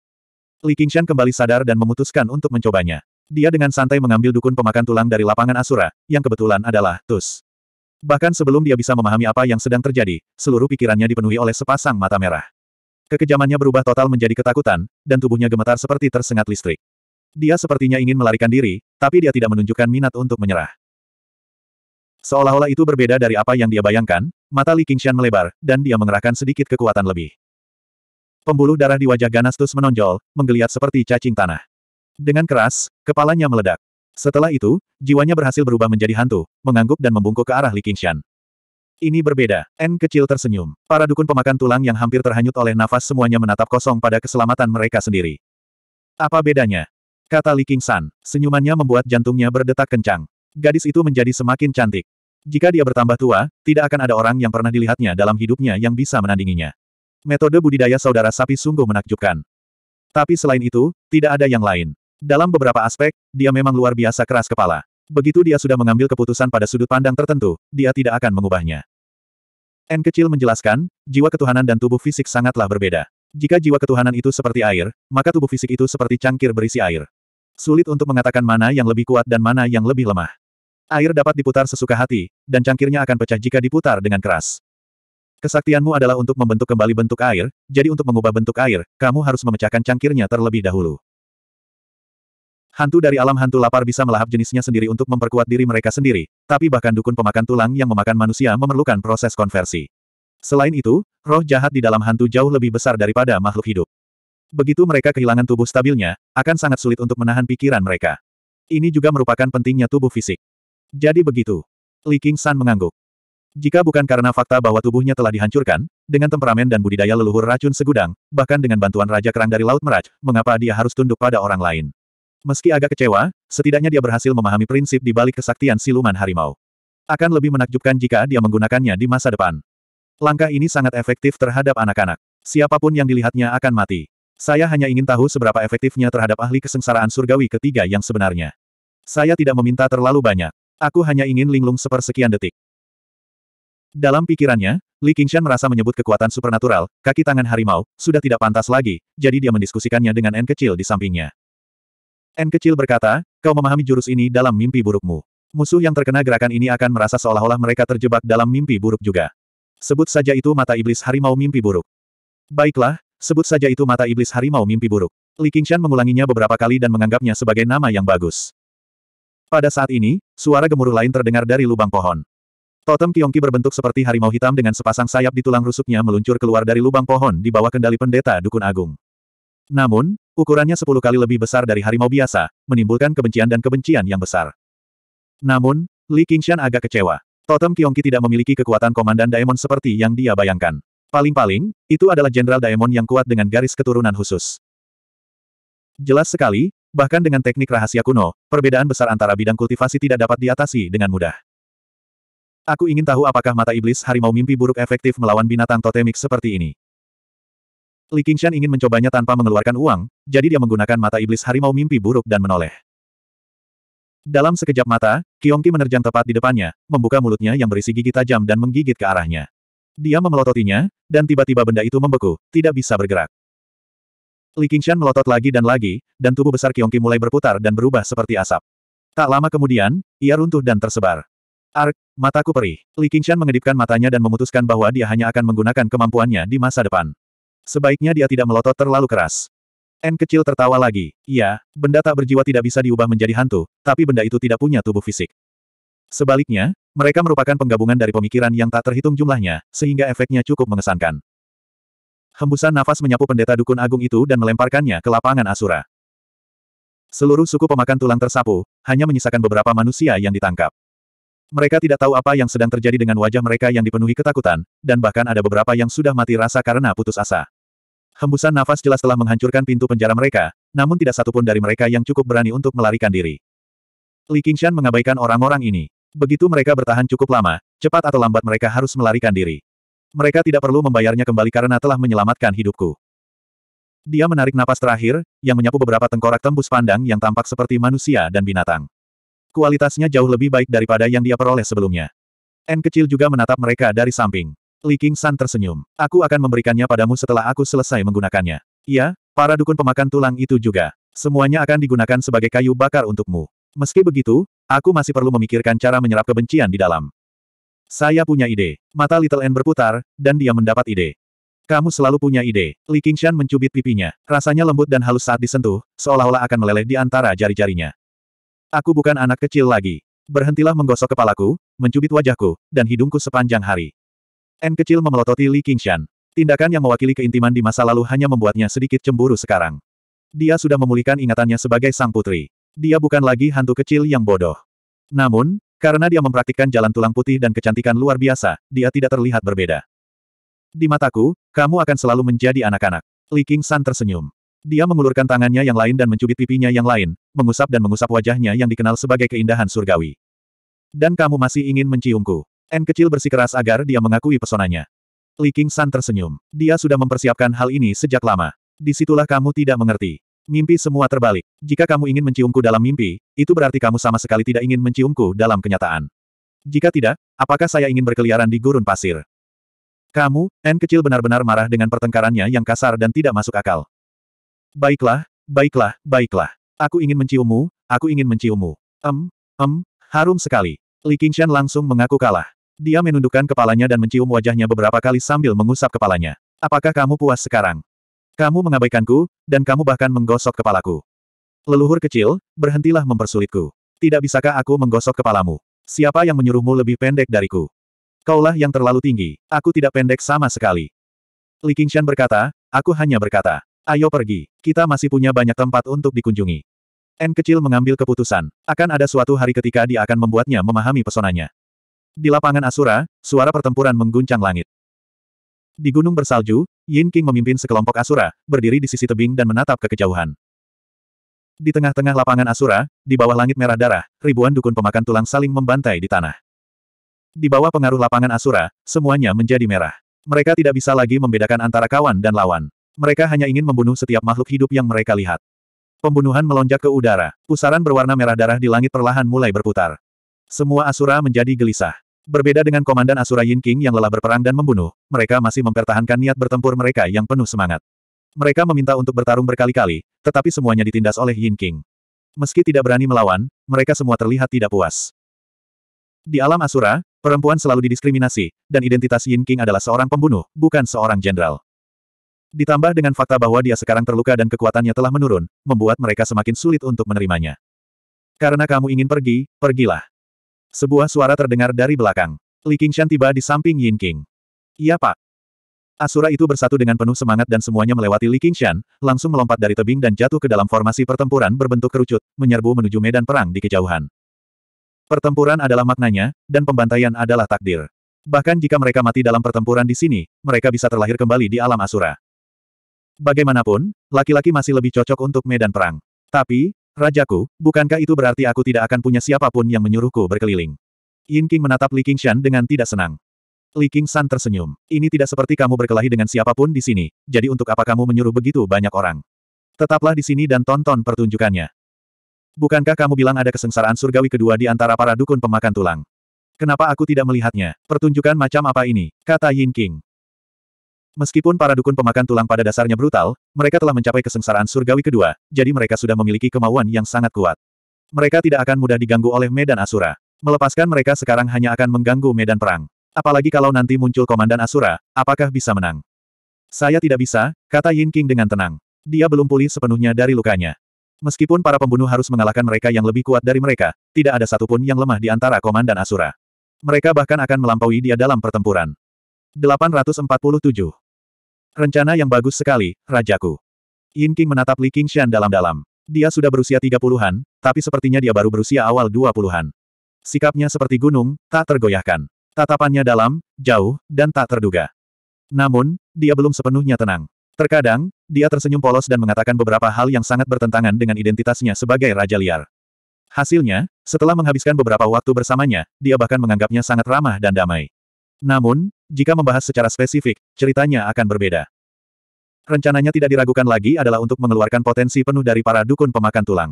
Speaker 1: Li Qingshan kembali sadar dan memutuskan untuk mencobanya. Dia dengan santai mengambil dukun pemakan tulang dari lapangan Asura, yang kebetulan adalah Tus. Bahkan sebelum dia bisa memahami apa yang sedang terjadi, seluruh pikirannya dipenuhi oleh sepasang mata merah. Kekejamannya berubah total menjadi ketakutan, dan tubuhnya gemetar seperti tersengat listrik. Dia sepertinya ingin melarikan diri, tapi dia tidak menunjukkan minat untuk menyerah. Seolah-olah itu berbeda dari apa yang dia bayangkan, mata Li Qingshan melebar, dan dia mengerahkan sedikit kekuatan lebih. Pembuluh darah di wajah Ganastus menonjol, menggeliat seperti cacing tanah. Dengan keras, kepalanya meledak. Setelah itu, jiwanya berhasil berubah menjadi hantu, mengangguk dan membungkuk ke arah Li Qingshan. Ini berbeda, N kecil tersenyum. Para dukun pemakan tulang yang hampir terhanyut oleh nafas semuanya menatap kosong pada keselamatan mereka sendiri. Apa bedanya? Kata Li Qingshan, senyumannya membuat jantungnya berdetak kencang. Gadis itu menjadi semakin cantik. Jika dia bertambah tua, tidak akan ada orang yang pernah dilihatnya dalam hidupnya yang bisa menandinginya. Metode budidaya saudara sapi sungguh menakjubkan. Tapi selain itu, tidak ada yang lain. Dalam beberapa aspek, dia memang luar biasa keras kepala. Begitu dia sudah mengambil keputusan pada sudut pandang tertentu, dia tidak akan mengubahnya. N kecil menjelaskan, jiwa ketuhanan dan tubuh fisik sangatlah berbeda. Jika jiwa ketuhanan itu seperti air, maka tubuh fisik itu seperti cangkir berisi air. Sulit untuk mengatakan mana yang lebih kuat dan mana yang lebih lemah. Air dapat diputar sesuka hati, dan cangkirnya akan pecah jika diputar dengan keras. Kesaktianmu adalah untuk membentuk kembali bentuk air, jadi untuk mengubah bentuk air, kamu harus memecahkan cangkirnya terlebih dahulu. Hantu dari alam hantu lapar bisa melahap jenisnya sendiri untuk memperkuat diri mereka sendiri, tapi bahkan dukun pemakan tulang yang memakan manusia memerlukan proses konversi. Selain itu, roh jahat di dalam hantu jauh lebih besar daripada makhluk hidup. Begitu mereka kehilangan tubuh stabilnya, akan sangat sulit untuk menahan pikiran mereka. Ini juga merupakan pentingnya tubuh fisik. Jadi begitu. Li King San mengangguk. Jika bukan karena fakta bahwa tubuhnya telah dihancurkan, dengan temperamen dan budidaya leluhur racun segudang, bahkan dengan bantuan Raja Kerang dari Laut Meraj, mengapa dia harus tunduk pada orang lain? Meski agak kecewa, setidaknya dia berhasil memahami prinsip di balik kesaktian siluman harimau. Akan lebih menakjubkan jika dia menggunakannya di masa depan. Langkah ini sangat efektif terhadap anak-anak. Siapapun yang dilihatnya akan mati. Saya hanya ingin tahu seberapa efektifnya terhadap ahli kesengsaraan surgawi ketiga yang sebenarnya. Saya tidak meminta terlalu banyak. Aku hanya ingin linglung sepersekian detik. Dalam pikirannya, Li Qingshan merasa menyebut kekuatan supernatural, kaki tangan harimau, sudah tidak pantas lagi, jadi dia mendiskusikannya dengan N kecil di sampingnya. N kecil berkata, kau memahami jurus ini dalam mimpi burukmu. Musuh yang terkena gerakan ini akan merasa seolah-olah mereka terjebak dalam mimpi buruk juga. Sebut saja itu mata iblis harimau mimpi buruk. Baiklah, Sebut saja itu mata iblis harimau mimpi buruk. Li Qingshan mengulanginya beberapa kali dan menganggapnya sebagai nama yang bagus. Pada saat ini, suara gemuruh lain terdengar dari lubang pohon. Totem Kiongki berbentuk seperti harimau hitam dengan sepasang sayap di tulang rusuknya meluncur keluar dari lubang pohon di bawah kendali pendeta Dukun Agung. Namun, ukurannya sepuluh kali lebih besar dari harimau biasa, menimbulkan kebencian dan kebencian yang besar. Namun, Li Qingshan agak kecewa. Totem Kiongki tidak memiliki kekuatan komandan Daemon seperti yang dia bayangkan. Paling-paling, itu adalah Jenderal Daemon yang kuat dengan garis keturunan khusus. Jelas sekali, bahkan dengan teknik rahasia kuno, perbedaan besar antara bidang kultivasi tidak dapat diatasi dengan mudah. Aku ingin tahu apakah mata iblis harimau mimpi buruk efektif melawan binatang totemik seperti ini. Li Qingshan ingin mencobanya tanpa mengeluarkan uang, jadi dia menggunakan mata iblis harimau mimpi buruk dan menoleh. Dalam sekejap mata, Kiongki menerjang tepat di depannya, membuka mulutnya yang berisi gigi tajam dan menggigit ke arahnya. Dia memelototinya, dan tiba-tiba benda itu membeku, tidak bisa bergerak. Li Qingshan melotot lagi dan lagi, dan tubuh besar Kiongki mulai berputar dan berubah seperti asap. Tak lama kemudian, ia runtuh dan tersebar. Ark, mataku perih. Li Qingshan mengedipkan matanya dan memutuskan bahwa dia hanya akan menggunakan kemampuannya di masa depan. Sebaiknya dia tidak melotot terlalu keras. N kecil tertawa lagi. Iya, benda tak berjiwa tidak bisa diubah menjadi hantu, tapi benda itu tidak punya tubuh fisik. Sebaliknya, mereka merupakan penggabungan dari pemikiran yang tak terhitung jumlahnya, sehingga efeknya cukup mengesankan. Hembusan nafas menyapu pendeta dukun agung itu dan melemparkannya ke lapangan Asura. Seluruh suku pemakan tulang tersapu, hanya menyisakan beberapa manusia yang ditangkap. Mereka tidak tahu apa yang sedang terjadi dengan wajah mereka yang dipenuhi ketakutan, dan bahkan ada beberapa yang sudah mati rasa karena putus asa. Hembusan nafas jelas telah menghancurkan pintu penjara mereka, namun tidak satupun dari mereka yang cukup berani untuk melarikan diri. Li Qingshan mengabaikan orang-orang ini. Begitu mereka bertahan cukup lama, cepat atau lambat mereka harus melarikan diri. Mereka tidak perlu membayarnya kembali karena telah menyelamatkan hidupku. Dia menarik napas terakhir, yang menyapu beberapa tengkorak tembus pandang yang tampak seperti manusia dan binatang. Kualitasnya jauh lebih baik daripada yang dia peroleh sebelumnya. N kecil juga menatap mereka dari samping. Li King San tersenyum. Aku akan memberikannya padamu setelah aku selesai menggunakannya. Iya, para dukun pemakan tulang itu juga. Semuanya akan digunakan sebagai kayu bakar untukmu. Meski begitu, aku masih perlu memikirkan cara menyerap kebencian di dalam. Saya punya ide. Mata Little N berputar, dan dia mendapat ide. Kamu selalu punya ide. Li Qingshan mencubit pipinya. Rasanya lembut dan halus saat disentuh, seolah-olah akan meleleh di antara jari-jarinya. Aku bukan anak kecil lagi. Berhentilah menggosok kepalaku, mencubit wajahku, dan hidungku sepanjang hari. N kecil memelototi Li Qingshan. Tindakan yang mewakili keintiman di masa lalu hanya membuatnya sedikit cemburu sekarang. Dia sudah memulihkan ingatannya sebagai sang putri. Dia bukan lagi hantu kecil yang bodoh. Namun, karena dia mempraktikkan jalan tulang putih dan kecantikan luar biasa, dia tidak terlihat berbeda. Di mataku, kamu akan selalu menjadi anak-anak. Li King San tersenyum. Dia mengulurkan tangannya yang lain dan mencubit pipinya yang lain, mengusap dan mengusap wajahnya yang dikenal sebagai keindahan surgawi. Dan kamu masih ingin menciumku. N kecil bersikeras agar dia mengakui pesonanya. Li King San tersenyum. Dia sudah mempersiapkan hal ini sejak lama. Disitulah kamu tidak mengerti. Mimpi semua terbalik. Jika kamu ingin menciumku dalam mimpi, itu berarti kamu sama sekali tidak ingin menciumku dalam kenyataan. Jika tidak, apakah saya ingin berkeliaran di gurun pasir? Kamu, N kecil benar-benar marah dengan pertengkarannya yang kasar dan tidak masuk akal. Baiklah, baiklah, baiklah. Aku ingin menciummu, aku ingin menciummu. Em, um, em, harum sekali. Li Qingshan langsung mengaku kalah. Dia menundukkan kepalanya dan mencium wajahnya beberapa kali sambil mengusap kepalanya. Apakah kamu puas sekarang? Kamu mengabaikanku, dan kamu bahkan menggosok kepalaku. Leluhur kecil, berhentilah mempersulitku. Tidak bisakah aku menggosok kepalamu? Siapa yang menyuruhmu lebih pendek dariku? Kaulah yang terlalu tinggi, aku tidak pendek sama sekali. Li Qingshan berkata, aku hanya berkata, ayo pergi, kita masih punya banyak tempat untuk dikunjungi. N kecil mengambil keputusan, akan ada suatu hari ketika dia akan membuatnya memahami pesonanya. Di lapangan Asura, suara pertempuran mengguncang langit. Di gunung bersalju, Yin King memimpin sekelompok Asura, berdiri di sisi tebing dan menatap ke kejauhan. Di tengah-tengah lapangan Asura, di bawah langit merah darah, ribuan dukun pemakan tulang saling membantai di tanah. Di bawah pengaruh lapangan Asura, semuanya menjadi merah. Mereka tidak bisa lagi membedakan antara kawan dan lawan. Mereka hanya ingin membunuh setiap makhluk hidup yang mereka lihat. Pembunuhan melonjak ke udara. Pusaran berwarna merah darah di langit perlahan mulai berputar. Semua Asura menjadi gelisah. Berbeda dengan Komandan Asura Yin King yang lelah berperang dan membunuh, mereka masih mempertahankan niat bertempur mereka yang penuh semangat. Mereka meminta untuk bertarung berkali-kali, tetapi semuanya ditindas oleh Yin King. Meski tidak berani melawan, mereka semua terlihat tidak puas. Di alam Asura, perempuan selalu didiskriminasi, dan identitas Yin King adalah seorang pembunuh, bukan seorang jenderal. Ditambah dengan fakta bahwa dia sekarang terluka dan kekuatannya telah menurun, membuat mereka semakin sulit untuk menerimanya. Karena kamu ingin pergi, pergilah. Sebuah suara terdengar dari belakang. Li Qingshan tiba di samping Yin King. Iya pak. Asura itu bersatu dengan penuh semangat dan semuanya melewati Li Qingshan, langsung melompat dari tebing dan jatuh ke dalam formasi pertempuran berbentuk kerucut, menyerbu menuju medan perang di kejauhan. Pertempuran adalah maknanya, dan pembantaian adalah takdir. Bahkan jika mereka mati dalam pertempuran di sini, mereka bisa terlahir kembali di alam asura. Bagaimanapun, laki-laki masih lebih cocok untuk medan perang. Tapi, Rajaku, bukankah itu berarti aku tidak akan punya siapapun yang menyuruhku berkeliling? Yin King menatap Li Qingshan dengan tidak senang. Li Qingshan tersenyum. Ini tidak seperti kamu berkelahi dengan siapapun di sini, jadi untuk apa kamu menyuruh begitu banyak orang? Tetaplah di sini dan tonton pertunjukannya. Bukankah kamu bilang ada kesengsaraan surgawi kedua di antara para dukun pemakan tulang? Kenapa aku tidak melihatnya? Pertunjukan macam apa ini? Kata Yin King. Meskipun para dukun pemakan tulang pada dasarnya brutal, mereka telah mencapai kesengsaraan surgawi kedua, jadi mereka sudah memiliki kemauan yang sangat kuat. Mereka tidak akan mudah diganggu oleh medan Asura. Melepaskan mereka sekarang hanya akan mengganggu medan perang. Apalagi kalau nanti muncul Komandan Asura, apakah bisa menang? Saya tidak bisa, kata Yin King dengan tenang. Dia belum pulih sepenuhnya dari lukanya. Meskipun para pembunuh harus mengalahkan mereka yang lebih kuat dari mereka, tidak ada satupun yang lemah di antara Komandan Asura. Mereka bahkan akan melampaui dia dalam pertempuran. 847. Rencana yang bagus sekali, Rajaku. Yin King menatap Li Qingshan dalam-dalam. Dia sudah berusia 30-an, tapi sepertinya dia baru berusia awal 20-an. Sikapnya seperti gunung, tak tergoyahkan. Tatapannya dalam, jauh, dan tak terduga. Namun, dia belum sepenuhnya tenang. Terkadang, dia tersenyum polos dan mengatakan beberapa hal yang sangat bertentangan dengan identitasnya sebagai Raja Liar. Hasilnya, setelah menghabiskan beberapa waktu bersamanya, dia bahkan menganggapnya sangat ramah dan damai. Namun, jika membahas secara spesifik, ceritanya akan berbeda. Rencananya tidak diragukan lagi adalah untuk mengeluarkan potensi penuh dari para dukun pemakan tulang.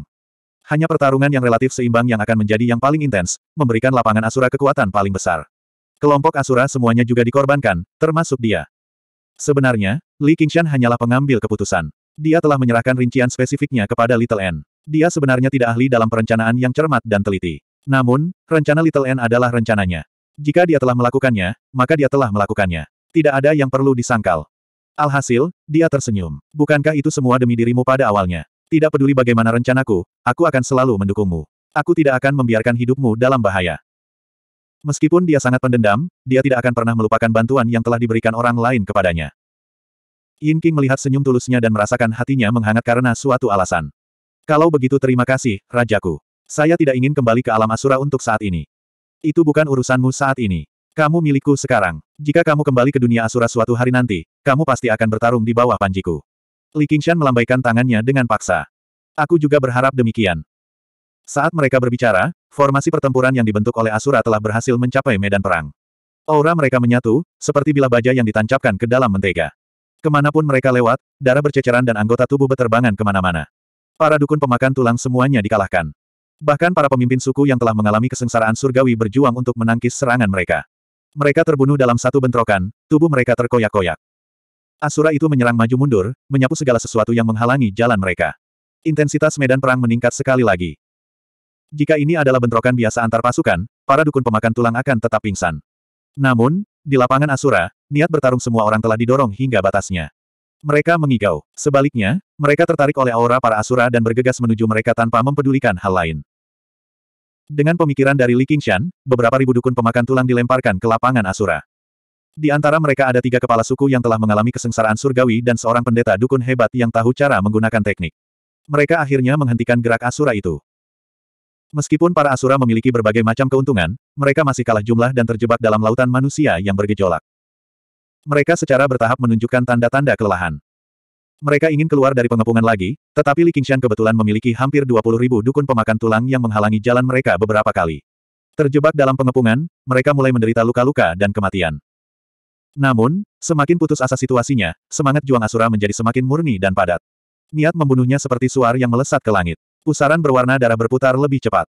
Speaker 1: Hanya pertarungan yang relatif seimbang yang akan menjadi yang paling intens, memberikan lapangan Asura kekuatan paling besar. Kelompok Asura semuanya juga dikorbankan, termasuk dia. Sebenarnya, Li Qingshan hanyalah pengambil keputusan. Dia telah menyerahkan rincian spesifiknya kepada Little N. Dia sebenarnya tidak ahli dalam perencanaan yang cermat dan teliti. Namun, rencana Little N adalah rencananya. Jika dia telah melakukannya, maka dia telah melakukannya. Tidak ada yang perlu disangkal. Alhasil, dia tersenyum. Bukankah itu semua demi dirimu pada awalnya? Tidak peduli bagaimana rencanaku, aku akan selalu mendukungmu. Aku tidak akan membiarkan hidupmu dalam bahaya. Meskipun dia sangat pendendam, dia tidak akan pernah melupakan bantuan yang telah diberikan orang lain kepadanya. Yin King melihat senyum tulusnya dan merasakan hatinya menghangat karena suatu alasan. Kalau begitu terima kasih, Rajaku. Saya tidak ingin kembali ke alam asura untuk saat ini. Itu bukan urusanmu saat ini. Kamu milikku sekarang. Jika kamu kembali ke dunia Asura suatu hari nanti, kamu pasti akan bertarung di bawah panjiku. Li Qingshan melambaikan tangannya dengan paksa. Aku juga berharap demikian. Saat mereka berbicara, formasi pertempuran yang dibentuk oleh Asura telah berhasil mencapai medan perang. Aura mereka menyatu, seperti bila baja yang ditancapkan ke dalam mentega. Kemanapun mereka lewat, darah berceceran dan anggota tubuh beterbangan kemana-mana. Para dukun pemakan tulang semuanya dikalahkan. Bahkan para pemimpin suku yang telah mengalami kesengsaraan surgawi berjuang untuk menangkis serangan mereka. Mereka terbunuh dalam satu bentrokan, tubuh mereka terkoyak-koyak. Asura itu menyerang maju mundur, menyapu segala sesuatu yang menghalangi jalan mereka. Intensitas medan perang meningkat sekali lagi. Jika ini adalah bentrokan biasa antar pasukan, para dukun pemakan tulang akan tetap pingsan. Namun, di lapangan Asura, niat bertarung semua orang telah didorong hingga batasnya. Mereka mengigau. Sebaliknya, mereka tertarik oleh aura para Asura dan bergegas menuju mereka tanpa mempedulikan hal lain. Dengan pemikiran dari Li Qingshan, beberapa ribu dukun pemakan tulang dilemparkan ke lapangan Asura. Di antara mereka ada tiga kepala suku yang telah mengalami kesengsaraan surgawi dan seorang pendeta dukun hebat yang tahu cara menggunakan teknik. Mereka akhirnya menghentikan gerak Asura itu. Meskipun para Asura memiliki berbagai macam keuntungan, mereka masih kalah jumlah dan terjebak dalam lautan manusia yang bergejolak. Mereka secara bertahap menunjukkan tanda-tanda kelelahan. Mereka ingin keluar dari pengepungan lagi, tetapi Li Qingshan kebetulan memiliki hampir 20 ribu dukun pemakan tulang yang menghalangi jalan mereka beberapa kali. Terjebak dalam pengepungan, mereka mulai menderita luka-luka dan kematian. Namun, semakin putus asa situasinya, semangat juang Asura menjadi semakin murni dan padat. Niat membunuhnya seperti suar yang melesat ke langit. Pusaran berwarna darah berputar lebih cepat.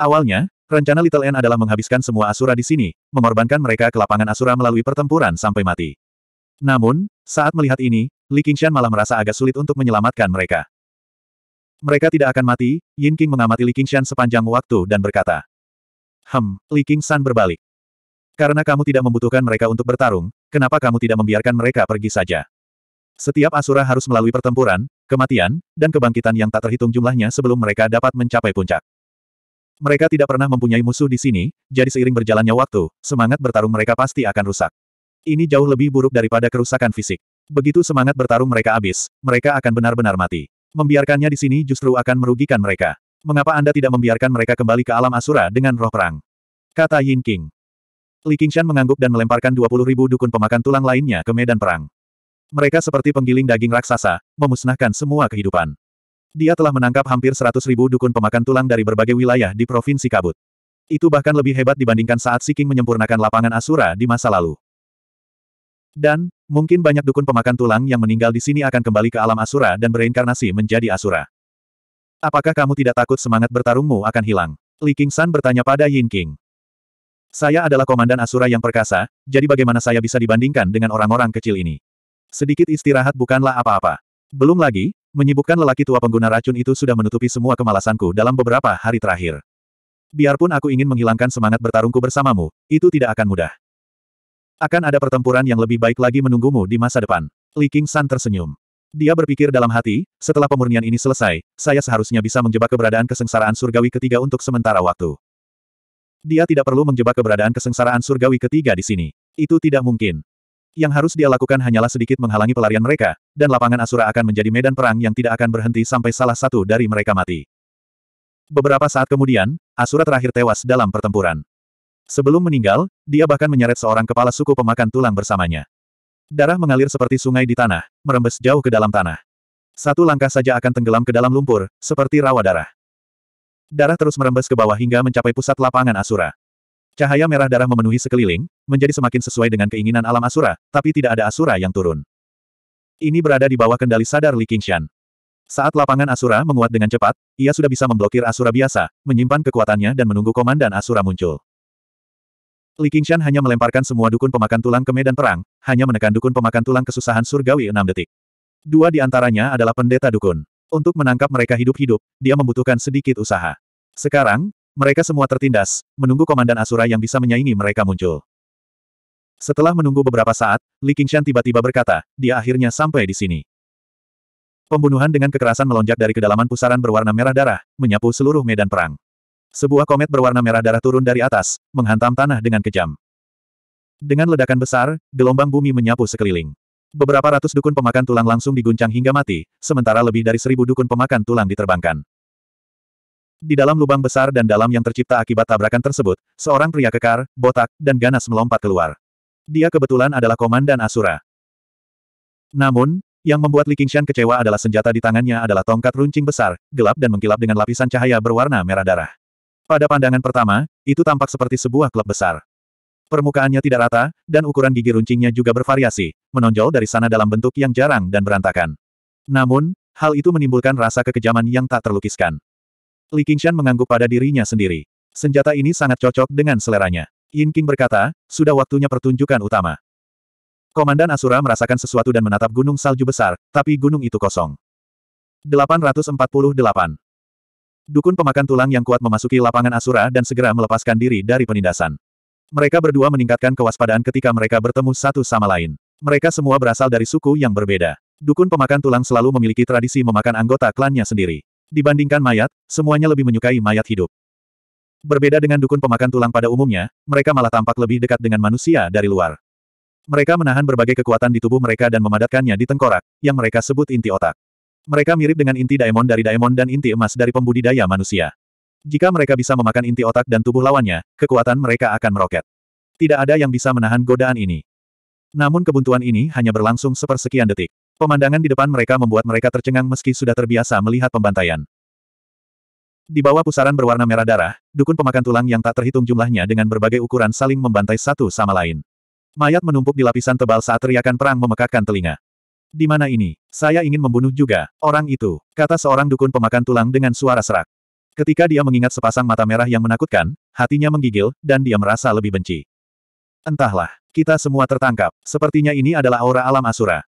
Speaker 1: Awalnya, rencana Little N adalah menghabiskan semua Asura di sini, mengorbankan mereka ke lapangan Asura melalui pertempuran sampai mati. Namun, saat melihat ini, Li Qingshan malah merasa agak sulit untuk menyelamatkan mereka. Mereka tidak akan mati, Yin King mengamati Li Qingshan sepanjang waktu dan berkata. Hem, Li Qingshan berbalik. Karena kamu tidak membutuhkan mereka untuk bertarung, kenapa kamu tidak membiarkan mereka pergi saja? Setiap Asura harus melalui pertempuran, kematian, dan kebangkitan yang tak terhitung jumlahnya sebelum mereka dapat mencapai puncak. Mereka tidak pernah mempunyai musuh di sini, jadi seiring berjalannya waktu, semangat bertarung mereka pasti akan rusak. Ini jauh lebih buruk daripada kerusakan fisik. Begitu semangat bertarung mereka habis, mereka akan benar-benar mati. Membiarkannya di sini justru akan merugikan mereka. Mengapa Anda tidak membiarkan mereka kembali ke alam asura dengan roh perang? Kata Yin King. Li Qingshan mengangguk dan melemparkan 20 ribu dukun pemakan tulang lainnya ke medan perang. Mereka seperti penggiling daging raksasa, memusnahkan semua kehidupan. Dia telah menangkap hampir 100 ribu dukun pemakan tulang dari berbagai wilayah di Provinsi Kabut. Itu bahkan lebih hebat dibandingkan saat Si King menyempurnakan lapangan Asura di masa lalu. Dan, mungkin banyak dukun pemakan tulang yang meninggal di sini akan kembali ke alam Asura dan bereinkarnasi menjadi Asura. Apakah kamu tidak takut semangat bertarungmu akan hilang? Li King-san bertanya pada Yin King. Saya adalah komandan Asura yang perkasa, jadi bagaimana saya bisa dibandingkan dengan orang-orang kecil ini? Sedikit istirahat bukanlah apa-apa. Belum lagi, menyibukkan lelaki tua pengguna racun itu sudah menutupi semua kemalasanku dalam beberapa hari terakhir. Biarpun aku ingin menghilangkan semangat bertarungku bersamamu, itu tidak akan mudah. Akan ada pertempuran yang lebih baik lagi menunggumu di masa depan. Li King San tersenyum. Dia berpikir dalam hati, setelah pemurnian ini selesai, saya seharusnya bisa menjebak keberadaan kesengsaraan surgawi ketiga untuk sementara waktu. Dia tidak perlu menjebak keberadaan kesengsaraan surgawi ketiga di sini. Itu tidak mungkin. Yang harus dia lakukan hanyalah sedikit menghalangi pelarian mereka, dan lapangan Asura akan menjadi medan perang yang tidak akan berhenti sampai salah satu dari mereka mati. Beberapa saat kemudian, Asura terakhir tewas dalam pertempuran. Sebelum meninggal, dia bahkan menyeret seorang kepala suku pemakan tulang bersamanya. Darah mengalir seperti sungai di tanah, merembes jauh ke dalam tanah. Satu langkah saja akan tenggelam ke dalam lumpur, seperti rawa darah. Darah terus merembes ke bawah hingga mencapai pusat lapangan Asura. Cahaya merah darah memenuhi sekeliling, menjadi semakin sesuai dengan keinginan alam Asura, tapi tidak ada Asura yang turun. Ini berada di bawah kendali sadar Li Qingshan. Saat lapangan Asura menguat dengan cepat, ia sudah bisa memblokir Asura biasa, menyimpan kekuatannya dan menunggu komandan Asura muncul. Li Qingshan hanya melemparkan semua dukun pemakan tulang ke medan perang, hanya menekan dukun pemakan tulang kesusahan surgawi enam detik. Dua di antaranya adalah pendeta dukun. Untuk menangkap mereka hidup-hidup, dia membutuhkan sedikit usaha. Sekarang, mereka semua tertindas, menunggu komandan Asura yang bisa menyaingi mereka muncul. Setelah menunggu beberapa saat, Li Qingshan tiba-tiba berkata, dia akhirnya sampai di sini. Pembunuhan dengan kekerasan melonjak dari kedalaman pusaran berwarna merah darah, menyapu seluruh medan perang. Sebuah komet berwarna merah darah turun dari atas, menghantam tanah dengan kejam. Dengan ledakan besar, gelombang bumi menyapu sekeliling. Beberapa ratus dukun pemakan tulang langsung diguncang hingga mati, sementara lebih dari seribu dukun pemakan tulang diterbangkan. Di dalam lubang besar dan dalam yang tercipta akibat tabrakan tersebut, seorang pria kekar, botak, dan ganas melompat keluar. Dia kebetulan adalah komandan Asura. Namun, yang membuat Li Qingshan kecewa adalah senjata di tangannya adalah tongkat runcing besar, gelap dan mengkilap dengan lapisan cahaya berwarna merah darah. Pada pandangan pertama, itu tampak seperti sebuah klub besar. Permukaannya tidak rata, dan ukuran gigi runcingnya juga bervariasi, menonjol dari sana dalam bentuk yang jarang dan berantakan. Namun, hal itu menimbulkan rasa kekejaman yang tak terlukiskan. Li Qingshan mengangguk pada dirinya sendiri. Senjata ini sangat cocok dengan seleranya. Yin King berkata, sudah waktunya pertunjukan utama. Komandan Asura merasakan sesuatu dan menatap gunung salju besar, tapi gunung itu kosong. 848 Dukun pemakan tulang yang kuat memasuki lapangan Asura dan segera melepaskan diri dari penindasan. Mereka berdua meningkatkan kewaspadaan ketika mereka bertemu satu sama lain. Mereka semua berasal dari suku yang berbeda. Dukun pemakan tulang selalu memiliki tradisi memakan anggota klannya sendiri. Dibandingkan mayat, semuanya lebih menyukai mayat hidup. Berbeda dengan dukun pemakan tulang pada umumnya, mereka malah tampak lebih dekat dengan manusia dari luar. Mereka menahan berbagai kekuatan di tubuh mereka dan memadatkannya di tengkorak, yang mereka sebut inti otak. Mereka mirip dengan inti daemon dari daemon dan inti emas dari pembudidaya manusia. Jika mereka bisa memakan inti otak dan tubuh lawannya, kekuatan mereka akan meroket. Tidak ada yang bisa menahan godaan ini. Namun kebuntuan ini hanya berlangsung sepersekian detik. Pemandangan di depan mereka membuat mereka tercengang meski sudah terbiasa melihat pembantaian. Di bawah pusaran berwarna merah darah, dukun pemakan tulang yang tak terhitung jumlahnya dengan berbagai ukuran saling membantai satu sama lain. Mayat menumpuk di lapisan tebal saat teriakan perang memekakkan telinga. Di mana ini? Saya ingin membunuh juga, orang itu, kata seorang dukun pemakan tulang dengan suara serak. Ketika dia mengingat sepasang mata merah yang menakutkan, hatinya menggigil, dan dia merasa lebih benci. Entahlah, kita semua tertangkap, sepertinya ini adalah aura alam asura.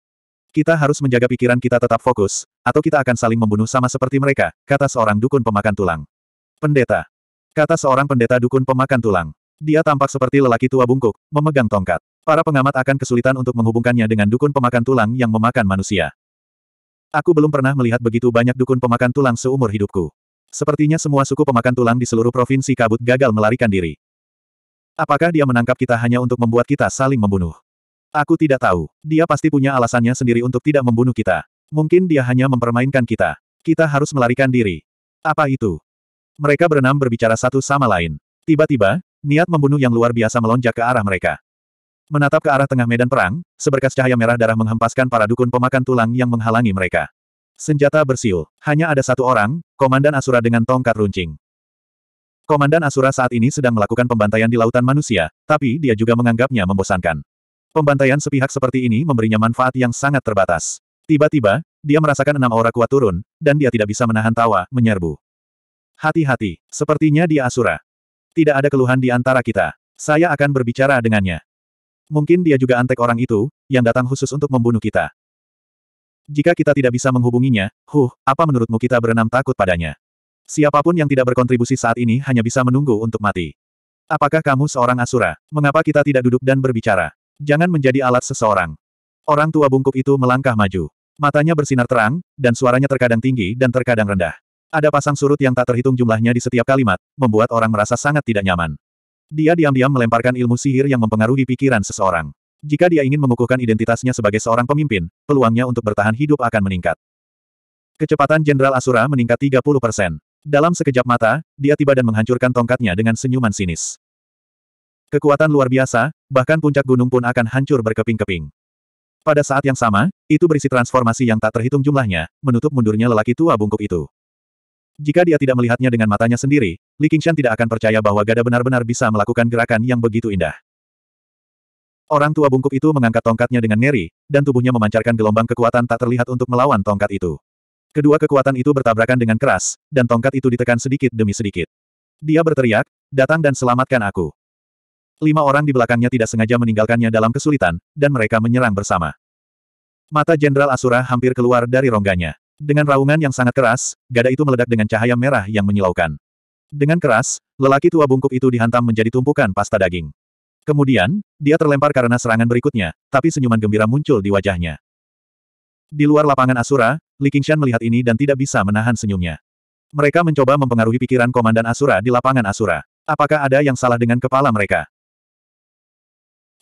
Speaker 1: Kita harus menjaga pikiran kita tetap fokus, atau kita akan saling membunuh sama seperti mereka, kata seorang dukun pemakan tulang. Pendeta. Kata seorang pendeta dukun pemakan tulang. Dia tampak seperti lelaki tua bungkuk, memegang tongkat. Para pengamat akan kesulitan untuk menghubungkannya dengan dukun pemakan tulang yang memakan manusia. Aku belum pernah melihat begitu banyak dukun pemakan tulang seumur hidupku. Sepertinya semua suku pemakan tulang di seluruh provinsi kabut gagal melarikan diri. Apakah dia menangkap kita hanya untuk membuat kita saling membunuh? Aku tidak tahu. Dia pasti punya alasannya sendiri untuk tidak membunuh kita. Mungkin dia hanya mempermainkan kita. Kita harus melarikan diri. Apa itu? Mereka berenam berbicara satu sama lain. Tiba-tiba, niat membunuh yang luar biasa melonjak ke arah mereka. Menatap ke arah tengah medan perang, seberkas cahaya merah darah menghempaskan para dukun pemakan tulang yang menghalangi mereka. Senjata bersiul. Hanya ada satu orang, Komandan Asura dengan tongkat runcing. Komandan Asura saat ini sedang melakukan pembantaian di lautan manusia, tapi dia juga menganggapnya membosankan. Pembantaian sepihak seperti ini memberinya manfaat yang sangat terbatas. Tiba-tiba, dia merasakan enam aura kuat turun, dan dia tidak bisa menahan tawa, menyerbu. Hati-hati, sepertinya dia Asura. Tidak ada keluhan di antara kita. Saya akan berbicara dengannya. Mungkin dia juga antek orang itu, yang datang khusus untuk membunuh kita. Jika kita tidak bisa menghubunginya, huh, apa menurutmu kita berenam takut padanya? Siapapun yang tidak berkontribusi saat ini hanya bisa menunggu untuk mati. Apakah kamu seorang Asura? Mengapa kita tidak duduk dan berbicara? Jangan menjadi alat seseorang. Orang tua bungkuk itu melangkah maju. Matanya bersinar terang, dan suaranya terkadang tinggi dan terkadang rendah. Ada pasang surut yang tak terhitung jumlahnya di setiap kalimat, membuat orang merasa sangat tidak nyaman. Dia diam-diam melemparkan ilmu sihir yang mempengaruhi pikiran seseorang. Jika dia ingin mengukuhkan identitasnya sebagai seorang pemimpin, peluangnya untuk bertahan hidup akan meningkat. Kecepatan Jenderal Asura meningkat 30 persen. Dalam sekejap mata, dia tiba dan menghancurkan tongkatnya dengan senyuman sinis. Kekuatan luar biasa, bahkan puncak gunung pun akan hancur berkeping-keping. Pada saat yang sama, itu berisi transformasi yang tak terhitung jumlahnya, menutup mundurnya lelaki tua bungkuk itu. Jika dia tidak melihatnya dengan matanya sendiri, Li Qingshan tidak akan percaya bahwa gada benar-benar bisa melakukan gerakan yang begitu indah. Orang tua bungkuk itu mengangkat tongkatnya dengan ngeri, dan tubuhnya memancarkan gelombang kekuatan tak terlihat untuk melawan tongkat itu. Kedua kekuatan itu bertabrakan dengan keras, dan tongkat itu ditekan sedikit demi sedikit. Dia berteriak, datang dan selamatkan aku. Lima orang di belakangnya tidak sengaja meninggalkannya dalam kesulitan, dan mereka menyerang bersama. Mata Jenderal Asura hampir keluar dari rongganya. Dengan raungan yang sangat keras, gada itu meledak dengan cahaya merah yang menyilaukan. Dengan keras, lelaki tua bungkuk itu dihantam menjadi tumpukan pasta daging. Kemudian, dia terlempar karena serangan berikutnya, tapi senyuman gembira muncul di wajahnya. Di luar lapangan Asura, Li Qingshan melihat ini dan tidak bisa menahan senyumnya. Mereka mencoba mempengaruhi pikiran Komandan Asura di lapangan Asura. Apakah ada yang salah dengan kepala mereka?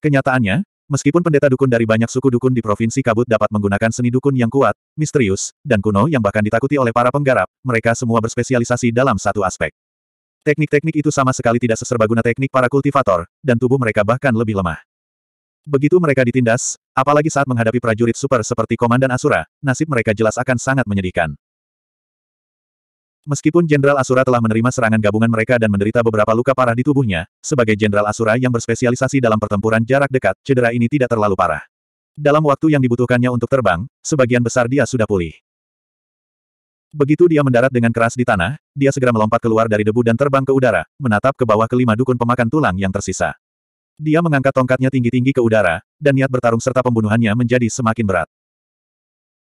Speaker 1: Kenyataannya, meskipun pendeta dukun dari banyak suku dukun di Provinsi Kabut dapat menggunakan seni dukun yang kuat, misterius, dan kuno yang bahkan ditakuti oleh para penggarap, mereka semua berspesialisasi dalam satu aspek. Teknik-teknik itu sama sekali tidak seserbaguna teknik para kultivator, dan tubuh mereka bahkan lebih lemah. Begitu mereka ditindas, apalagi saat menghadapi prajurit super seperti Komandan Asura, nasib mereka jelas akan sangat menyedihkan. Meskipun Jenderal Asura telah menerima serangan gabungan mereka dan menderita beberapa luka parah di tubuhnya, sebagai Jenderal Asura yang berspesialisasi dalam pertempuran jarak dekat, cedera ini tidak terlalu parah. Dalam waktu yang dibutuhkannya untuk terbang, sebagian besar dia sudah pulih. Begitu dia mendarat dengan keras di tanah, dia segera melompat keluar dari debu dan terbang ke udara, menatap ke bawah kelima dukun pemakan tulang yang tersisa. Dia mengangkat tongkatnya tinggi-tinggi ke udara, dan niat bertarung serta pembunuhannya menjadi semakin berat.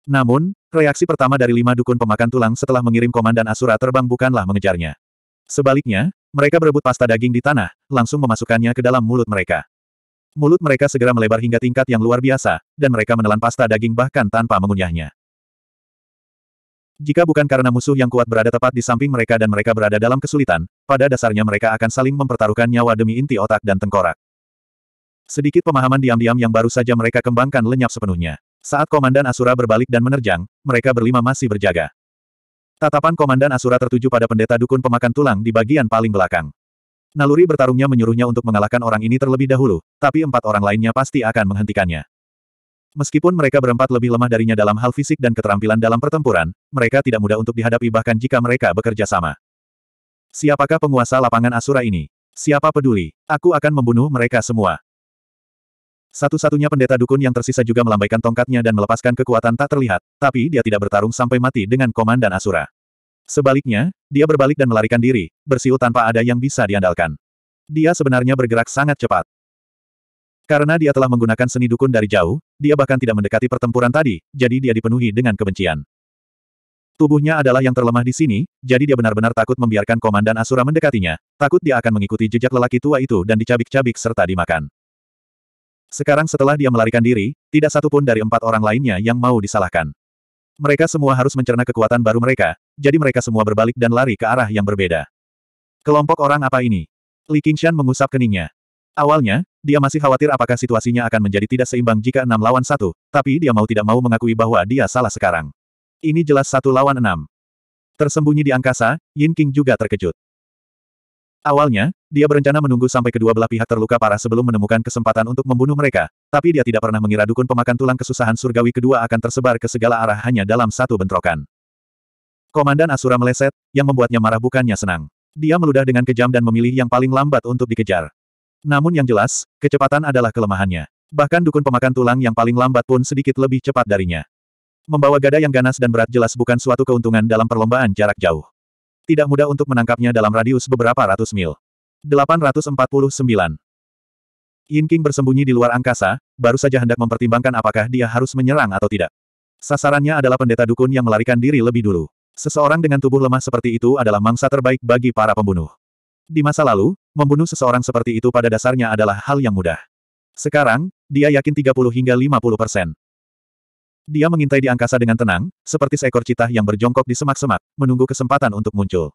Speaker 1: Namun, reaksi pertama dari lima dukun pemakan tulang setelah mengirim komandan Asura terbang bukanlah mengejarnya. Sebaliknya, mereka berebut pasta daging di tanah, langsung memasukkannya ke dalam mulut mereka. Mulut mereka segera melebar hingga tingkat yang luar biasa, dan mereka menelan pasta daging bahkan tanpa mengunyahnya. Jika bukan karena musuh yang kuat berada tepat di samping mereka dan mereka berada dalam kesulitan, pada dasarnya mereka akan saling mempertaruhkan nyawa demi inti otak dan tengkorak. Sedikit pemahaman diam-diam yang baru saja mereka kembangkan lenyap sepenuhnya. Saat Komandan Asura berbalik dan menerjang, mereka berlima masih berjaga. Tatapan Komandan Asura tertuju pada pendeta dukun pemakan tulang di bagian paling belakang. Naluri bertarungnya menyuruhnya untuk mengalahkan orang ini terlebih dahulu, tapi empat orang lainnya pasti akan menghentikannya. Meskipun mereka berempat lebih lemah darinya dalam hal fisik dan keterampilan dalam pertempuran, mereka tidak mudah untuk dihadapi bahkan jika mereka bekerja sama. Siapakah penguasa lapangan Asura ini? Siapa peduli? Aku akan membunuh mereka semua. Satu-satunya pendeta dukun yang tersisa juga melambaikan tongkatnya dan melepaskan kekuatan tak terlihat, tapi dia tidak bertarung sampai mati dengan komandan Asura. Sebaliknya, dia berbalik dan melarikan diri, bersiul tanpa ada yang bisa diandalkan. Dia sebenarnya bergerak sangat cepat. Karena dia telah menggunakan seni dukun dari jauh, dia bahkan tidak mendekati pertempuran tadi, jadi dia dipenuhi dengan kebencian. Tubuhnya adalah yang terlemah di sini, jadi dia benar-benar takut membiarkan komandan Asura mendekatinya, takut dia akan mengikuti jejak lelaki tua itu dan dicabik-cabik serta dimakan. Sekarang setelah dia melarikan diri, tidak satupun dari empat orang lainnya yang mau disalahkan. Mereka semua harus mencerna kekuatan baru mereka, jadi mereka semua berbalik dan lari ke arah yang berbeda. Kelompok orang apa ini? Li Qingshan mengusap keningnya. Awalnya, dia masih khawatir apakah situasinya akan menjadi tidak seimbang jika enam lawan satu, tapi dia mau tidak mau mengakui bahwa dia salah sekarang. Ini jelas satu lawan enam. Tersembunyi di angkasa, Yin King juga terkejut. Awalnya, dia berencana menunggu sampai kedua belah pihak terluka parah sebelum menemukan kesempatan untuk membunuh mereka, tapi dia tidak pernah mengira dukun pemakan tulang kesusahan surgawi kedua akan tersebar ke segala arah hanya dalam satu bentrokan. Komandan Asura meleset, yang membuatnya marah bukannya senang. Dia meludah dengan kejam dan memilih yang paling lambat untuk dikejar. Namun yang jelas, kecepatan adalah kelemahannya. Bahkan dukun pemakan tulang yang paling lambat pun sedikit lebih cepat darinya. Membawa gada yang ganas dan berat jelas bukan suatu keuntungan dalam perlombaan jarak jauh. Tidak mudah untuk menangkapnya dalam radius beberapa ratus mil. 849. Yin King bersembunyi di luar angkasa, baru saja hendak mempertimbangkan apakah dia harus menyerang atau tidak. Sasarannya adalah pendeta dukun yang melarikan diri lebih dulu. Seseorang dengan tubuh lemah seperti itu adalah mangsa terbaik bagi para pembunuh. Di masa lalu, membunuh seseorang seperti itu pada dasarnya adalah hal yang mudah. Sekarang, dia yakin 30 hingga 50 persen. Dia mengintai di angkasa dengan tenang, seperti seekor citah yang berjongkok di semak-semak, menunggu kesempatan untuk muncul.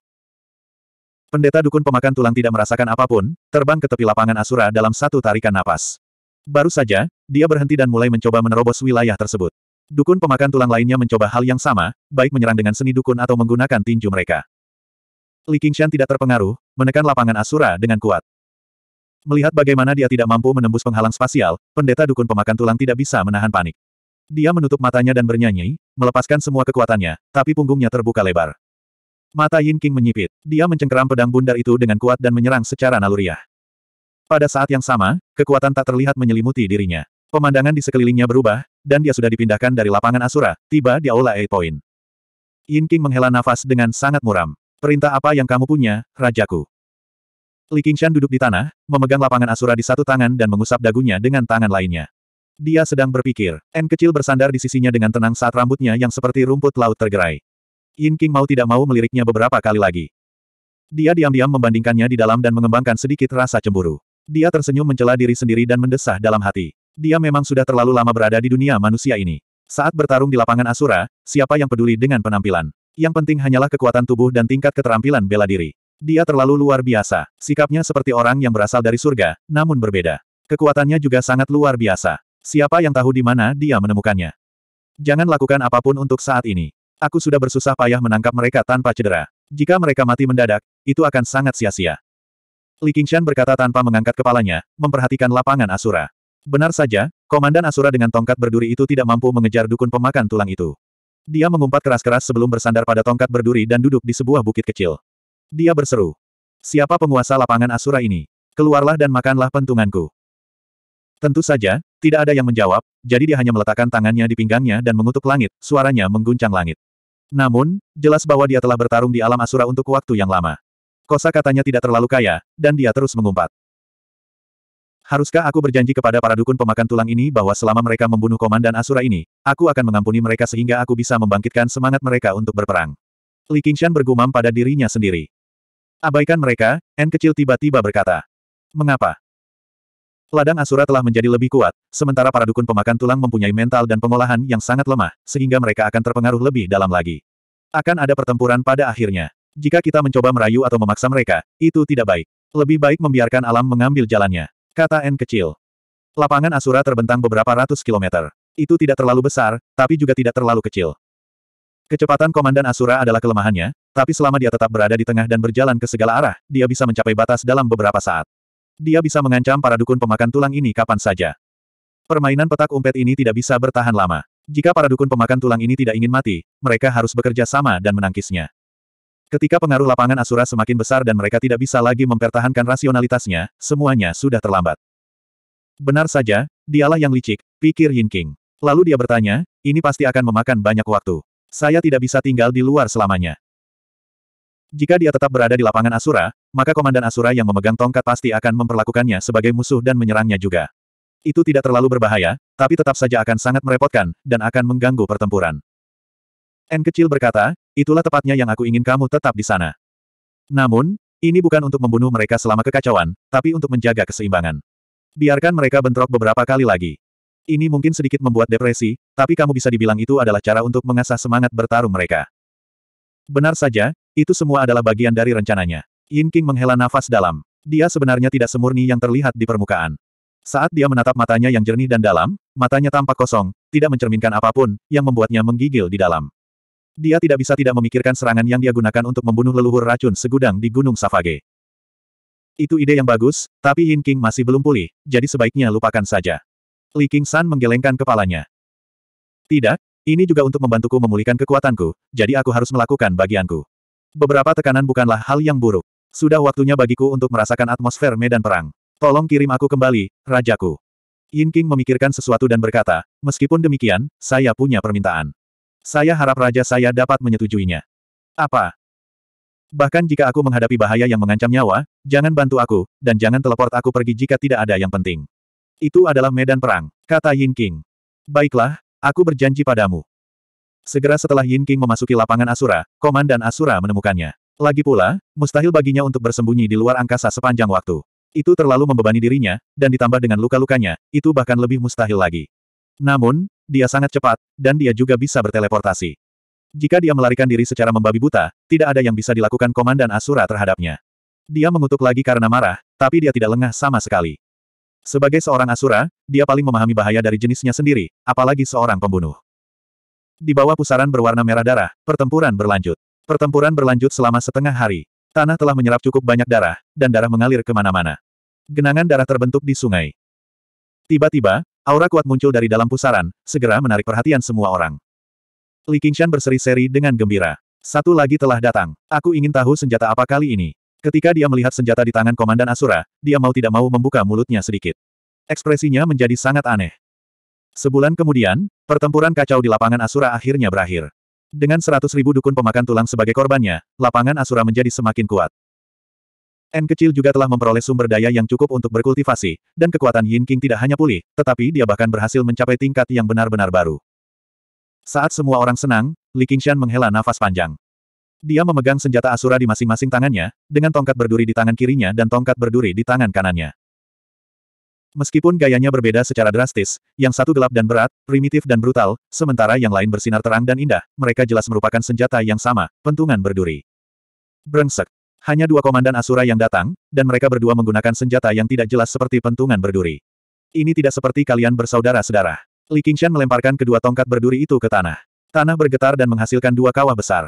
Speaker 1: Pendeta dukun pemakan tulang tidak merasakan apapun, terbang ke tepi lapangan Asura dalam satu tarikan napas. Baru saja, dia berhenti dan mulai mencoba menerobos wilayah tersebut. Dukun pemakan tulang lainnya mencoba hal yang sama, baik menyerang dengan seni dukun atau menggunakan tinju mereka. Li Qingshan tidak terpengaruh, menekan lapangan Asura dengan kuat. Melihat bagaimana dia tidak mampu menembus penghalang spasial, pendeta dukun pemakan tulang tidak bisa menahan panik. Dia menutup matanya dan bernyanyi, melepaskan semua kekuatannya, tapi punggungnya terbuka lebar. Mata Yin King menyipit. Dia mencengkeram pedang bundar itu dengan kuat dan menyerang secara naluriah. Pada saat yang sama, kekuatan tak terlihat menyelimuti dirinya. Pemandangan di sekelilingnya berubah, dan dia sudah dipindahkan dari lapangan Asura, tiba di Aula Eight Point. Yin King menghela nafas dengan sangat muram. Perintah apa yang kamu punya, Rajaku? Li Qingshan duduk di tanah, memegang lapangan Asura di satu tangan dan mengusap dagunya dengan tangan lainnya. Dia sedang berpikir, N kecil bersandar di sisinya dengan tenang saat rambutnya yang seperti rumput laut tergerai. Yin King mau tidak mau meliriknya beberapa kali lagi. Dia diam-diam membandingkannya di dalam dan mengembangkan sedikit rasa cemburu. Dia tersenyum mencela diri sendiri dan mendesah dalam hati. Dia memang sudah terlalu lama berada di dunia manusia ini. Saat bertarung di lapangan Asura, siapa yang peduli dengan penampilan? Yang penting hanyalah kekuatan tubuh dan tingkat keterampilan bela diri. Dia terlalu luar biasa. Sikapnya seperti orang yang berasal dari surga, namun berbeda. Kekuatannya juga sangat luar biasa. Siapa yang tahu di mana dia menemukannya? Jangan lakukan apapun untuk saat ini. Aku sudah bersusah payah menangkap mereka tanpa cedera. Jika mereka mati mendadak, itu akan sangat sia-sia. Li Qingshan berkata tanpa mengangkat kepalanya, memperhatikan lapangan Asura. Benar saja, Komandan Asura dengan tongkat berduri itu tidak mampu mengejar dukun pemakan tulang itu. Dia mengumpat keras-keras sebelum bersandar pada tongkat berduri dan duduk di sebuah bukit kecil. Dia berseru. Siapa penguasa lapangan Asura ini? Keluarlah dan makanlah pentunganku. Tentu saja, tidak ada yang menjawab, jadi dia hanya meletakkan tangannya di pinggangnya dan mengutuk langit, suaranya mengguncang langit. Namun, jelas bahwa dia telah bertarung di alam Asura untuk waktu yang lama. Kosa katanya tidak terlalu kaya, dan dia terus mengumpat. Haruskah aku berjanji kepada para dukun pemakan tulang ini bahwa selama mereka membunuh komandan Asura ini, aku akan mengampuni mereka sehingga aku bisa membangkitkan semangat mereka untuk berperang. Li Qingshan bergumam pada dirinya sendiri. Abaikan mereka, N kecil tiba-tiba berkata. Mengapa? Ladang Asura telah menjadi lebih kuat, sementara para dukun pemakan tulang mempunyai mental dan pengolahan yang sangat lemah, sehingga mereka akan terpengaruh lebih dalam lagi. Akan ada pertempuran pada akhirnya. Jika kita mencoba merayu atau memaksa mereka, itu tidak baik. Lebih baik membiarkan alam mengambil jalannya. Kata N kecil. Lapangan Asura terbentang beberapa ratus kilometer. Itu tidak terlalu besar, tapi juga tidak terlalu kecil. Kecepatan Komandan Asura adalah kelemahannya, tapi selama dia tetap berada di tengah dan berjalan ke segala arah, dia bisa mencapai batas dalam beberapa saat. Dia bisa mengancam para dukun pemakan tulang ini kapan saja. Permainan petak umpet ini tidak bisa bertahan lama. Jika para dukun pemakan tulang ini tidak ingin mati, mereka harus bekerja sama dan menangkisnya. Ketika pengaruh lapangan Asura semakin besar dan mereka tidak bisa lagi mempertahankan rasionalitasnya, semuanya sudah terlambat. Benar saja, dialah yang licik, pikir Yin King. Lalu dia bertanya, ini pasti akan memakan banyak waktu. Saya tidak bisa tinggal di luar selamanya. Jika dia tetap berada di lapangan Asura, maka Komandan Asura yang memegang tongkat pasti akan memperlakukannya sebagai musuh dan menyerangnya juga. Itu tidak terlalu berbahaya, tapi tetap saja akan sangat merepotkan, dan akan mengganggu pertempuran. N kecil berkata, itulah tepatnya yang aku ingin kamu tetap di sana. Namun, ini bukan untuk membunuh mereka selama kekacauan, tapi untuk menjaga keseimbangan. Biarkan mereka bentrok beberapa kali lagi. Ini mungkin sedikit membuat depresi, tapi kamu bisa dibilang itu adalah cara untuk mengasah semangat bertarung mereka. Benar saja, itu semua adalah bagian dari rencananya. Yin King menghela nafas dalam. Dia sebenarnya tidak semurni yang terlihat di permukaan. Saat dia menatap matanya yang jernih dan dalam, matanya tampak kosong, tidak mencerminkan apapun, yang membuatnya menggigil di dalam. Dia tidak bisa tidak memikirkan serangan yang dia gunakan untuk membunuh leluhur racun segudang di Gunung Savage. Itu ide yang bagus, tapi Yin King masih belum pulih, jadi sebaiknya lupakan saja. Li King San menggelengkan kepalanya. Tidak, ini juga untuk membantuku memulihkan kekuatanku, jadi aku harus melakukan bagianku. Beberapa tekanan bukanlah hal yang buruk. Sudah waktunya bagiku untuk merasakan atmosfer medan perang. Tolong kirim aku kembali, rajaku. Yin King memikirkan sesuatu dan berkata, meskipun demikian, saya punya permintaan. Saya harap raja saya dapat menyetujuinya. Apa? Bahkan jika aku menghadapi bahaya yang mengancam nyawa, jangan bantu aku, dan jangan teleport aku pergi jika tidak ada yang penting. Itu adalah medan perang, kata Yin King. Baiklah, aku berjanji padamu. Segera setelah Yin King memasuki lapangan Asura, Komandan Asura menemukannya. Lagi pula, mustahil baginya untuk bersembunyi di luar angkasa sepanjang waktu. Itu terlalu membebani dirinya, dan ditambah dengan luka-lukanya, itu bahkan lebih mustahil lagi. Namun, dia sangat cepat, dan dia juga bisa berteleportasi. Jika dia melarikan diri secara membabi buta, tidak ada yang bisa dilakukan Komandan Asura terhadapnya. Dia mengutuk lagi karena marah, tapi dia tidak lengah sama sekali. Sebagai seorang Asura, dia paling memahami bahaya dari jenisnya sendiri, apalagi seorang pembunuh. Di bawah pusaran berwarna merah darah, pertempuran berlanjut. Pertempuran berlanjut selama setengah hari. Tanah telah menyerap cukup banyak darah, dan darah mengalir kemana-mana. Genangan darah terbentuk di sungai. Tiba-tiba, Aura kuat muncul dari dalam pusaran, segera menarik perhatian semua orang. Li Qingshan berseri-seri dengan gembira. Satu lagi telah datang. Aku ingin tahu senjata apa kali ini. Ketika dia melihat senjata di tangan Komandan Asura, dia mau tidak mau membuka mulutnya sedikit. Ekspresinya menjadi sangat aneh. Sebulan kemudian, pertempuran kacau di lapangan Asura akhirnya berakhir. Dengan seratus ribu dukun pemakan tulang sebagai korbannya, lapangan Asura menjadi semakin kuat. N kecil juga telah memperoleh sumber daya yang cukup untuk berkultivasi, dan kekuatan Yin King tidak hanya pulih, tetapi dia bahkan berhasil mencapai tingkat yang benar-benar baru. Saat semua orang senang, Li Qingshan menghela nafas panjang. Dia memegang senjata asura di masing-masing tangannya, dengan tongkat berduri di tangan kirinya dan tongkat berduri di tangan kanannya. Meskipun gayanya berbeda secara drastis, yang satu gelap dan berat, primitif dan brutal, sementara yang lain bersinar terang dan indah, mereka jelas merupakan senjata yang sama, pentungan berduri. Brengsek. Hanya dua komandan Asura yang datang, dan mereka berdua menggunakan senjata yang tidak jelas seperti pentungan berduri. Ini tidak seperti kalian bersaudara-sedara. Li Qingshan melemparkan kedua tongkat berduri itu ke tanah. Tanah bergetar dan menghasilkan dua kawah besar.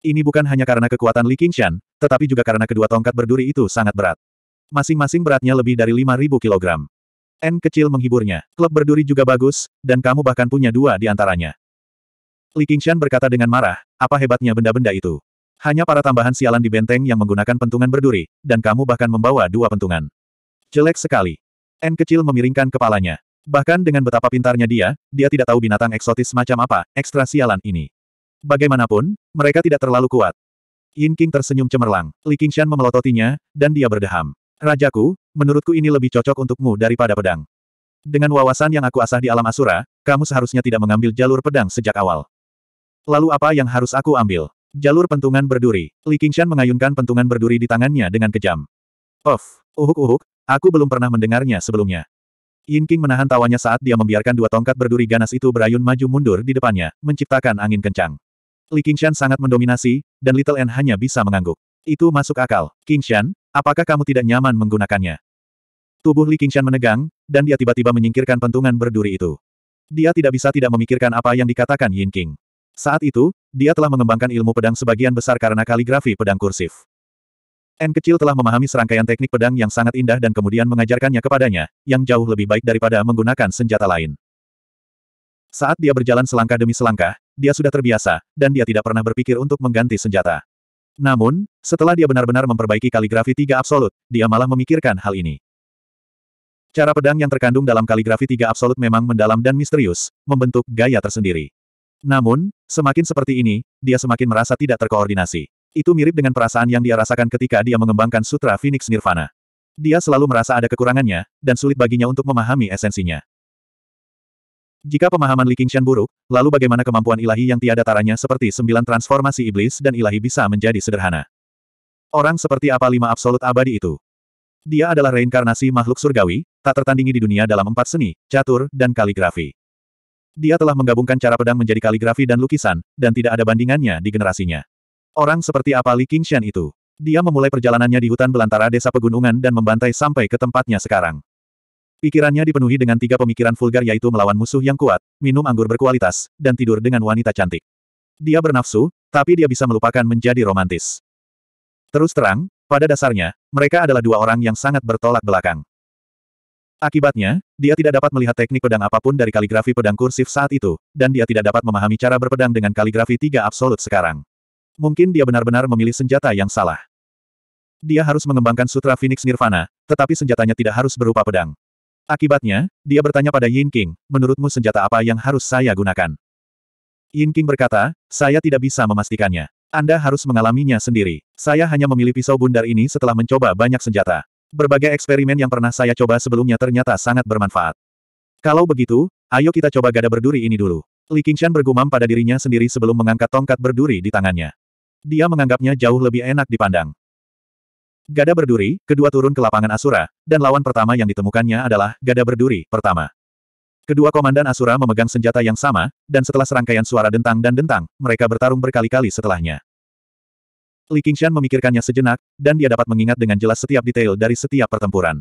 Speaker 1: Ini bukan hanya karena kekuatan Li Qingshan, tetapi juga karena kedua tongkat berduri itu sangat berat. Masing-masing beratnya lebih dari 5.000 kg. N kecil menghiburnya. Klub berduri juga bagus, dan kamu bahkan punya dua di antaranya. Li Qingshan berkata dengan marah, apa hebatnya benda-benda itu. Hanya para tambahan sialan di benteng yang menggunakan pentungan berduri, dan kamu bahkan membawa dua pentungan. Jelek sekali. N kecil memiringkan kepalanya. Bahkan dengan betapa pintarnya dia, dia tidak tahu binatang eksotis macam apa, ekstra sialan ini. Bagaimanapun, mereka tidak terlalu kuat. Yin King tersenyum cemerlang, Li Qingshan memelototinya, dan dia berdeham. Rajaku, menurutku ini lebih cocok untukmu daripada pedang. Dengan wawasan yang aku asah di alam asura, kamu seharusnya tidak mengambil jalur pedang sejak awal. Lalu apa yang harus aku ambil? Jalur pentungan berduri. Li Qingshan mengayunkan pentungan berduri di tangannya dengan kejam. Of, uhuk-uhuk, aku belum pernah mendengarnya sebelumnya. Yin King menahan tawanya saat dia membiarkan dua tongkat berduri ganas itu berayun maju mundur di depannya, menciptakan angin kencang. Li Qingshan sangat mendominasi, dan Little N hanya bisa mengangguk. Itu masuk akal. Qingshan, apakah kamu tidak nyaman menggunakannya? Tubuh Li Qingshan menegang, dan dia tiba-tiba menyingkirkan pentungan berduri itu. Dia tidak bisa tidak memikirkan apa yang dikatakan Yin King. Saat itu, dia telah mengembangkan ilmu pedang sebagian besar karena kaligrafi pedang kursif. N kecil telah memahami serangkaian teknik pedang yang sangat indah dan kemudian mengajarkannya kepadanya, yang jauh lebih baik daripada menggunakan senjata lain. Saat dia berjalan selangkah demi selangkah, dia sudah terbiasa, dan dia tidak pernah berpikir untuk mengganti senjata. Namun, setelah dia benar-benar memperbaiki kaligrafi tiga absolut, dia malah memikirkan hal ini. Cara pedang yang terkandung dalam kaligrafi tiga absolut memang mendalam dan misterius, membentuk gaya tersendiri. Namun, semakin seperti ini, dia semakin merasa tidak terkoordinasi. Itu mirip dengan perasaan yang dia rasakan ketika dia mengembangkan Sutra Phoenix Nirvana. Dia selalu merasa ada kekurangannya, dan sulit baginya untuk memahami esensinya. Jika pemahaman Li Qingshan buruk, lalu bagaimana kemampuan ilahi yang tiada taranya seperti sembilan transformasi iblis dan ilahi bisa menjadi sederhana? Orang seperti apa lima absolut abadi itu? Dia adalah reinkarnasi makhluk surgawi, tak tertandingi di dunia dalam empat seni, catur, dan kaligrafi. Dia telah menggabungkan cara pedang menjadi kaligrafi dan lukisan, dan tidak ada bandingannya di generasinya. Orang seperti apa Li Qingshan itu? Dia memulai perjalanannya di hutan belantara desa pegunungan dan membantai sampai ke tempatnya sekarang. Pikirannya dipenuhi dengan tiga pemikiran vulgar yaitu melawan musuh yang kuat, minum anggur berkualitas, dan tidur dengan wanita cantik. Dia bernafsu, tapi dia bisa melupakan menjadi romantis. Terus terang, pada dasarnya, mereka adalah dua orang yang sangat bertolak belakang. Akibatnya, dia tidak dapat melihat teknik pedang apapun dari kaligrafi pedang kursif saat itu, dan dia tidak dapat memahami cara berpedang dengan kaligrafi tiga absolut sekarang. Mungkin dia benar-benar memilih senjata yang salah. Dia harus mengembangkan Sutra Phoenix Nirvana, tetapi senjatanya tidak harus berupa pedang. Akibatnya, dia bertanya pada Yin King, menurutmu senjata apa yang harus saya gunakan? Yin King berkata, saya tidak bisa memastikannya. Anda harus mengalaminya sendiri. Saya hanya memilih pisau bundar ini setelah mencoba banyak senjata. Berbagai eksperimen yang pernah saya coba sebelumnya ternyata sangat bermanfaat. Kalau begitu, ayo kita coba gada berduri ini dulu. Li Qingshan bergumam pada dirinya sendiri sebelum mengangkat tongkat berduri di tangannya. Dia menganggapnya jauh lebih enak dipandang. Gada berduri, kedua turun ke lapangan Asura, dan lawan pertama yang ditemukannya adalah gada berduri pertama. Kedua komandan Asura memegang senjata yang sama, dan setelah serangkaian suara dentang dan dentang, mereka bertarung berkali-kali setelahnya. Li Qingshan memikirkannya sejenak, dan dia dapat mengingat dengan jelas setiap detail dari setiap pertempuran.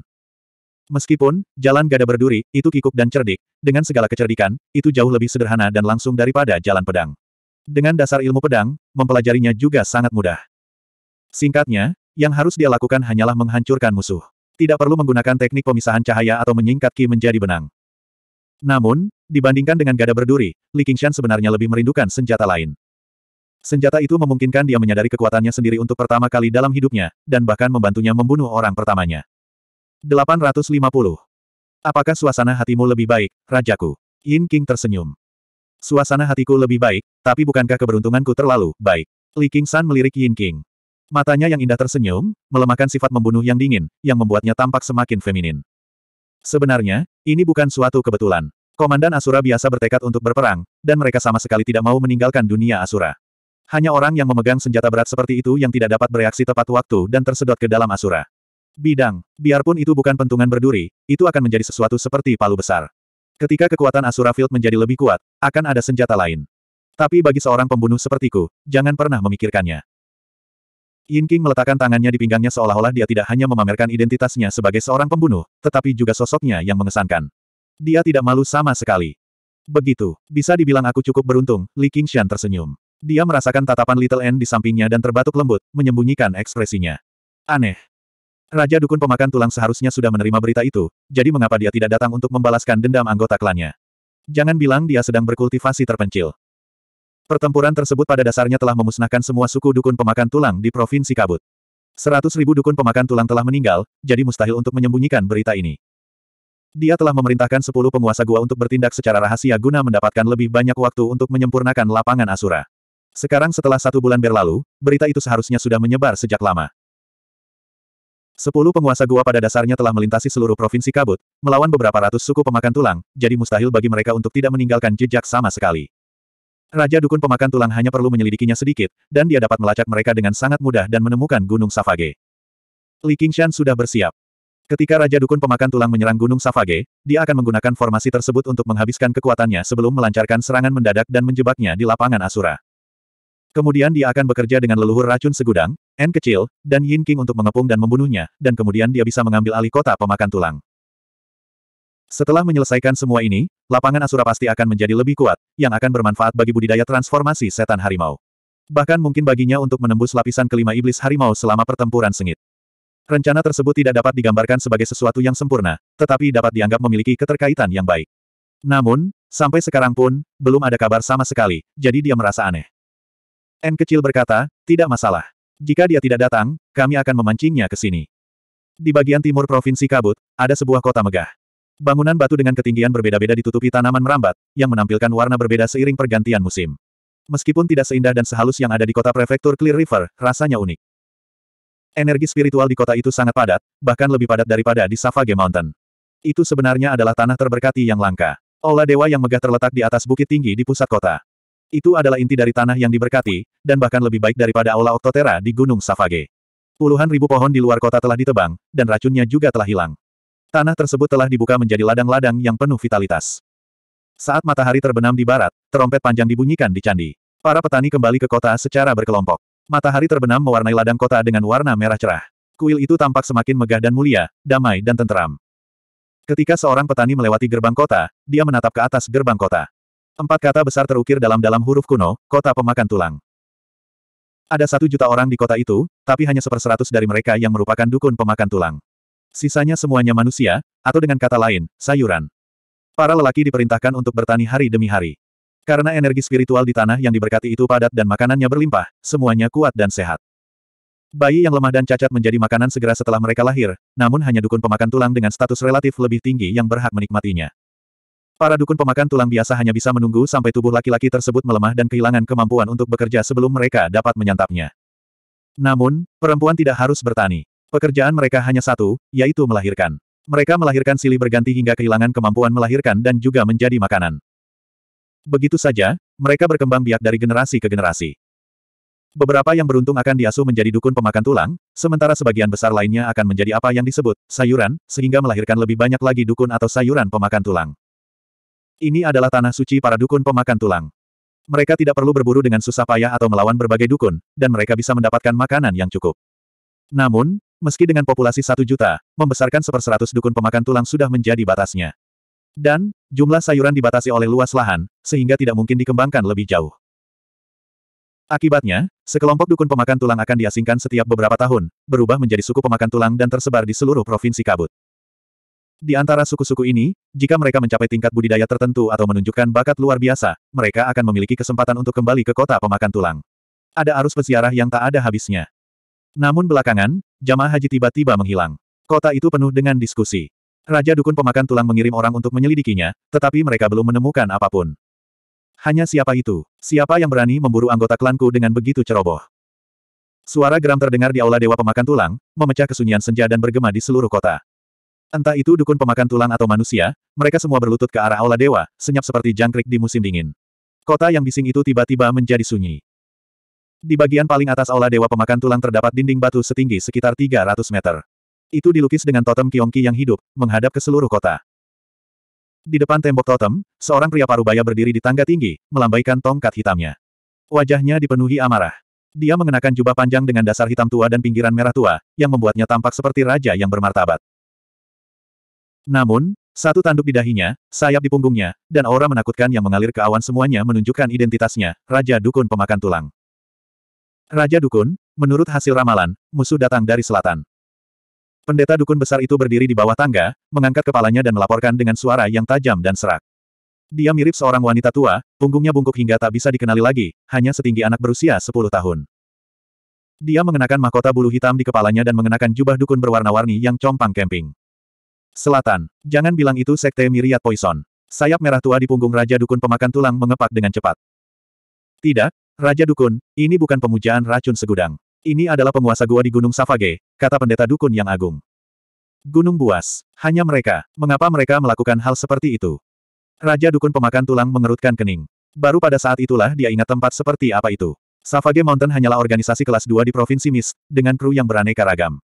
Speaker 1: Meskipun, jalan gada berduri, itu kikuk dan cerdik, dengan segala kecerdikan, itu jauh lebih sederhana dan langsung daripada jalan pedang. Dengan dasar ilmu pedang, mempelajarinya juga sangat mudah. Singkatnya, yang harus dia lakukan hanyalah menghancurkan musuh. Tidak perlu menggunakan teknik pemisahan cahaya atau menyingkat ki menjadi benang. Namun, dibandingkan dengan gada berduri, Li Qingshan sebenarnya lebih merindukan senjata lain. Senjata itu memungkinkan dia menyadari kekuatannya sendiri untuk pertama kali dalam hidupnya, dan bahkan membantunya membunuh orang pertamanya. 850. Apakah suasana hatimu lebih baik, Rajaku? Yin King tersenyum. Suasana hatiku lebih baik, tapi bukankah keberuntunganku terlalu baik? Li King San melirik Yin King. Matanya yang indah tersenyum, melemahkan sifat membunuh yang dingin, yang membuatnya tampak semakin feminin. Sebenarnya, ini bukan suatu kebetulan. Komandan Asura biasa bertekad untuk berperang, dan mereka sama sekali tidak mau meninggalkan dunia Asura. Hanya orang yang memegang senjata berat seperti itu yang tidak dapat bereaksi tepat waktu dan tersedot ke dalam asura. Bidang, biarpun itu bukan pentungan berduri, itu akan menjadi sesuatu seperti palu besar. Ketika kekuatan asura field menjadi lebih kuat, akan ada senjata lain. Tapi bagi seorang pembunuh sepertiku, jangan pernah memikirkannya. Yin King meletakkan tangannya di pinggangnya seolah-olah dia tidak hanya memamerkan identitasnya sebagai seorang pembunuh, tetapi juga sosoknya yang mengesankan. Dia tidak malu sama sekali. Begitu, bisa dibilang aku cukup beruntung, Li Qingshan tersenyum. Dia merasakan tatapan Little N di sampingnya dan terbatuk lembut, menyembunyikan ekspresinya. Aneh. Raja Dukun Pemakan Tulang seharusnya sudah menerima berita itu, jadi mengapa dia tidak datang untuk membalaskan dendam anggota klannya? Jangan bilang dia sedang berkultivasi terpencil. Pertempuran tersebut pada dasarnya telah memusnahkan semua suku dukun pemakan tulang di Provinsi Kabut. Seratus ribu dukun pemakan tulang telah meninggal, jadi mustahil untuk menyembunyikan berita ini. Dia telah memerintahkan sepuluh penguasa gua untuk bertindak secara rahasia guna mendapatkan lebih banyak waktu untuk menyempurnakan lapangan Asura. Sekarang setelah satu bulan berlalu, berita itu seharusnya sudah menyebar sejak lama. Sepuluh penguasa gua pada dasarnya telah melintasi seluruh provinsi kabut, melawan beberapa ratus suku pemakan tulang, jadi mustahil bagi mereka untuk tidak meninggalkan jejak sama sekali. Raja Dukun Pemakan Tulang hanya perlu menyelidikinya sedikit, dan dia dapat melacak mereka dengan sangat mudah dan menemukan Gunung Savage. Li Qingshan sudah bersiap. Ketika Raja Dukun Pemakan Tulang menyerang Gunung Savage, dia akan menggunakan formasi tersebut untuk menghabiskan kekuatannya sebelum melancarkan serangan mendadak dan menjebaknya di lapangan Asura. Kemudian dia akan bekerja dengan leluhur racun segudang, N kecil, dan Yin King untuk mengepung dan membunuhnya, dan kemudian dia bisa mengambil alih kota pemakan tulang. Setelah menyelesaikan semua ini, lapangan Asura pasti akan menjadi lebih kuat, yang akan bermanfaat bagi budidaya transformasi setan harimau. Bahkan mungkin baginya untuk menembus lapisan kelima iblis harimau selama pertempuran sengit. Rencana tersebut tidak dapat digambarkan sebagai sesuatu yang sempurna, tetapi dapat dianggap memiliki keterkaitan yang baik. Namun, sampai sekarang pun, belum ada kabar sama sekali, jadi dia merasa aneh. N kecil berkata, tidak masalah. Jika dia tidak datang, kami akan memancingnya ke sini. Di bagian timur Provinsi Kabut, ada sebuah kota megah. Bangunan batu dengan ketinggian berbeda-beda ditutupi tanaman merambat, yang menampilkan warna berbeda seiring pergantian musim. Meskipun tidak seindah dan sehalus yang ada di kota prefektur Clear River, rasanya unik. Energi spiritual di kota itu sangat padat, bahkan lebih padat daripada di Savage Mountain. Itu sebenarnya adalah tanah terberkati yang langka. Olah dewa yang megah terletak di atas bukit tinggi di pusat kota. Itu adalah inti dari tanah yang diberkati, dan bahkan lebih baik daripada aula Oktotera di Gunung Savage. Puluhan ribu pohon di luar kota telah ditebang, dan racunnya juga telah hilang. Tanah tersebut telah dibuka menjadi ladang-ladang yang penuh vitalitas. Saat matahari terbenam di barat, terompet panjang dibunyikan di candi. Para petani kembali ke kota secara berkelompok. Matahari terbenam mewarnai ladang kota dengan warna merah cerah. Kuil itu tampak semakin megah dan mulia, damai dan tenteram. Ketika seorang petani melewati gerbang kota, dia menatap ke atas gerbang kota. Empat kata besar terukir dalam-dalam huruf kuno, kota pemakan tulang. Ada satu juta orang di kota itu, tapi hanya seperseratus dari mereka yang merupakan dukun pemakan tulang. Sisanya semuanya manusia, atau dengan kata lain, sayuran. Para lelaki diperintahkan untuk bertani hari demi hari. Karena energi spiritual di tanah yang diberkati itu padat dan makanannya berlimpah, semuanya kuat dan sehat. Bayi yang lemah dan cacat menjadi makanan segera setelah mereka lahir, namun hanya dukun pemakan tulang dengan status relatif lebih tinggi yang berhak menikmatinya. Para dukun pemakan tulang biasa hanya bisa menunggu sampai tubuh laki-laki tersebut melemah dan kehilangan kemampuan untuk bekerja sebelum mereka dapat menyantapnya. Namun, perempuan tidak harus bertani. Pekerjaan mereka hanya satu, yaitu melahirkan. Mereka melahirkan silih berganti hingga kehilangan kemampuan melahirkan dan juga menjadi makanan. Begitu saja, mereka berkembang biak dari generasi ke generasi. Beberapa yang beruntung akan diasuh menjadi dukun pemakan tulang, sementara sebagian besar lainnya akan menjadi apa yang disebut sayuran, sehingga melahirkan lebih banyak lagi dukun atau sayuran pemakan tulang. Ini adalah tanah suci para dukun pemakan tulang. Mereka tidak perlu berburu dengan susah payah atau melawan berbagai dukun, dan mereka bisa mendapatkan makanan yang cukup. Namun, meski dengan populasi satu juta, membesarkan seperseratus dukun pemakan tulang sudah menjadi batasnya. Dan, jumlah sayuran dibatasi oleh luas lahan, sehingga tidak mungkin dikembangkan lebih jauh. Akibatnya, sekelompok dukun pemakan tulang akan diasingkan setiap beberapa tahun, berubah menjadi suku pemakan tulang dan tersebar di seluruh provinsi kabut. Di antara suku-suku ini, jika mereka mencapai tingkat budidaya tertentu atau menunjukkan bakat luar biasa, mereka akan memiliki kesempatan untuk kembali ke kota pemakan tulang. Ada arus peziarah yang tak ada habisnya. Namun belakangan, jamaah haji tiba-tiba menghilang. Kota itu penuh dengan diskusi. Raja Dukun Pemakan Tulang mengirim orang untuk menyelidikinya, tetapi mereka belum menemukan apapun. Hanya siapa itu? Siapa yang berani memburu anggota klanku dengan begitu ceroboh? Suara geram terdengar di aula Dewa Pemakan Tulang, memecah kesunyian senja dan bergema di seluruh kota. Entah itu dukun pemakan tulang atau manusia, mereka semua berlutut ke arah aula dewa, senyap seperti jangkrik di musim dingin. Kota yang bising itu tiba-tiba menjadi sunyi. Di bagian paling atas aula dewa pemakan tulang terdapat dinding batu setinggi sekitar 300 meter. Itu dilukis dengan totem Kiongki yang hidup, menghadap ke seluruh kota. Di depan tembok totem, seorang pria parubaya berdiri di tangga tinggi, melambaikan tongkat hitamnya. Wajahnya dipenuhi amarah. Dia mengenakan jubah panjang dengan dasar hitam tua dan pinggiran merah tua, yang membuatnya tampak seperti raja yang bermartabat. Namun, satu tanduk di dahinya, sayap di punggungnya, dan aura menakutkan yang mengalir ke awan semuanya menunjukkan identitasnya, Raja Dukun Pemakan Tulang. Raja Dukun, menurut hasil ramalan, musuh datang dari selatan. Pendeta Dukun besar itu berdiri di bawah tangga, mengangkat kepalanya dan melaporkan dengan suara yang tajam dan serak. Dia mirip seorang wanita tua, punggungnya bungkuk hingga tak bisa dikenali lagi, hanya setinggi anak berusia 10 tahun. Dia mengenakan mahkota bulu hitam di kepalanya dan mengenakan jubah dukun berwarna-warni yang compang kemping. Selatan. Jangan bilang itu sekte miriat poison. Sayap merah tua di punggung Raja Dukun pemakan tulang mengepak dengan cepat. Tidak, Raja Dukun, ini bukan pemujaan racun segudang. Ini adalah penguasa gua di Gunung Savage, kata pendeta Dukun yang agung. Gunung Buas. Hanya mereka. Mengapa mereka melakukan hal seperti itu? Raja Dukun pemakan tulang mengerutkan kening. Baru pada saat itulah dia ingat tempat seperti apa itu. Savage Mountain hanyalah organisasi kelas 2 di Provinsi Mist, dengan kru yang beraneka ragam.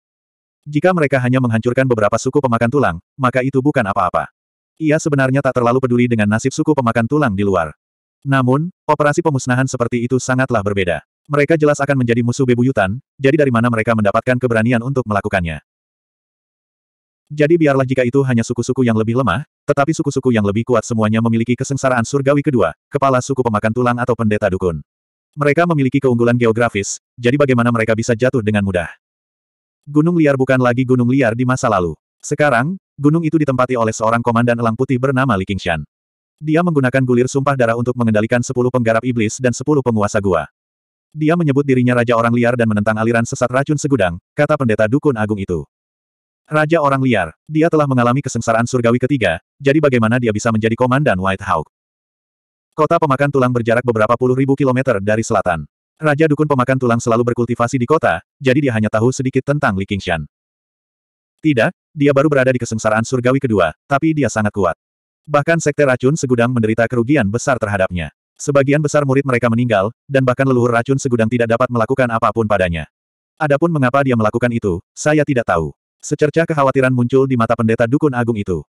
Speaker 1: Jika mereka hanya menghancurkan beberapa suku pemakan tulang, maka itu bukan apa-apa. Ia sebenarnya tak terlalu peduli dengan nasib suku pemakan tulang di luar. Namun, operasi pemusnahan seperti itu sangatlah berbeda. Mereka jelas akan menjadi musuh bebuyutan, jadi dari mana mereka mendapatkan keberanian untuk melakukannya. Jadi biarlah jika itu hanya suku-suku yang lebih lemah, tetapi suku-suku yang lebih kuat semuanya memiliki kesengsaraan surgawi kedua, kepala suku pemakan tulang atau pendeta dukun. Mereka memiliki keunggulan geografis, jadi bagaimana mereka bisa jatuh dengan mudah. Gunung liar bukan lagi gunung liar di masa lalu. Sekarang, gunung itu ditempati oleh seorang komandan elang putih bernama Li Qingshan. Dia menggunakan gulir sumpah darah untuk mengendalikan sepuluh penggarap iblis dan sepuluh penguasa gua. Dia menyebut dirinya Raja Orang Liar dan menentang aliran sesat racun segudang, kata pendeta dukun agung itu. Raja Orang Liar, dia telah mengalami kesengsaraan surgawi ketiga, jadi bagaimana dia bisa menjadi komandan White Hawk? Kota pemakan tulang berjarak beberapa puluh ribu kilometer dari selatan. Raja Dukun Pemakan Tulang selalu berkultivasi di kota, jadi dia hanya tahu sedikit tentang Li Qingshan. Tidak, dia baru berada di kesengsaraan surgawi kedua, tapi dia sangat kuat. Bahkan Sekte Racun Segudang menderita kerugian besar terhadapnya. Sebagian besar murid mereka meninggal, dan bahkan leluhur racun segudang tidak dapat melakukan apapun padanya. Adapun mengapa dia melakukan itu, saya tidak tahu. Secercah kekhawatiran muncul di mata pendeta dukun agung itu.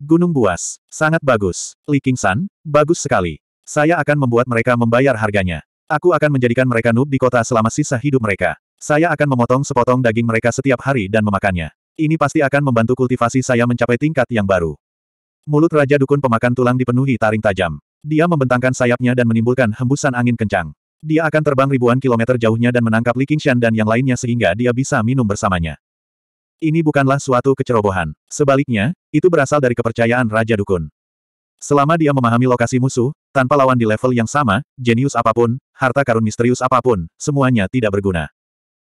Speaker 1: Gunung Buas, sangat bagus. Li Qingshan, bagus sekali. Saya akan membuat mereka membayar harganya. Aku akan menjadikan mereka noob di kota selama sisa hidup mereka. Saya akan memotong sepotong daging mereka setiap hari dan memakannya. Ini pasti akan membantu kultivasi saya mencapai tingkat yang baru. Mulut Raja Dukun pemakan tulang dipenuhi taring tajam. Dia membentangkan sayapnya dan menimbulkan hembusan angin kencang. Dia akan terbang ribuan kilometer jauhnya dan menangkap Li Qingshan dan yang lainnya sehingga dia bisa minum bersamanya. Ini bukanlah suatu kecerobohan. Sebaliknya, itu berasal dari kepercayaan Raja Dukun. Selama dia memahami lokasi musuh, tanpa lawan di level yang sama, jenius apapun, harta karun misterius apapun, semuanya tidak berguna.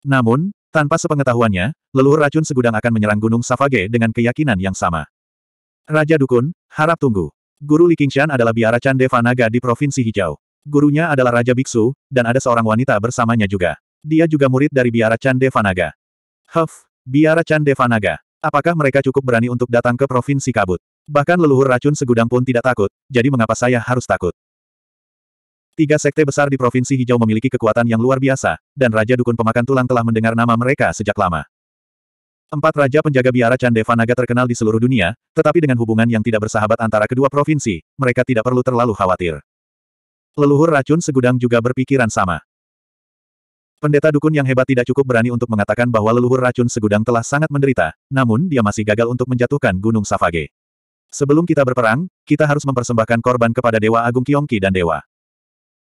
Speaker 1: Namun, tanpa sepengetahuannya, leluhur racun segudang akan menyerang Gunung Savage dengan keyakinan yang sama. Raja Dukun, harap tunggu. Guru Li Qingshan adalah biara Chan Devanaga di Provinsi Hijau. Gurunya adalah Raja Biksu, dan ada seorang wanita bersamanya juga. Dia juga murid dari biara Chan Devanaga. Huff, biara Chan Devanaga. Apakah mereka cukup berani untuk datang ke Provinsi Kabut? Bahkan leluhur racun segudang pun tidak takut, jadi mengapa saya harus takut? Tiga sekte besar di Provinsi Hijau memiliki kekuatan yang luar biasa, dan Raja Dukun Pemakan Tulang telah mendengar nama mereka sejak lama. Empat raja penjaga biara Candeva Naga terkenal di seluruh dunia, tetapi dengan hubungan yang tidak bersahabat antara kedua provinsi, mereka tidak perlu terlalu khawatir. Leluhur racun segudang juga berpikiran sama. Pendeta dukun yang hebat tidak cukup berani untuk mengatakan bahwa leluhur racun segudang telah sangat menderita, namun dia masih gagal untuk menjatuhkan Gunung Savage. Sebelum kita berperang, kita harus mempersembahkan korban kepada Dewa Agung Kiongki dan Dewa.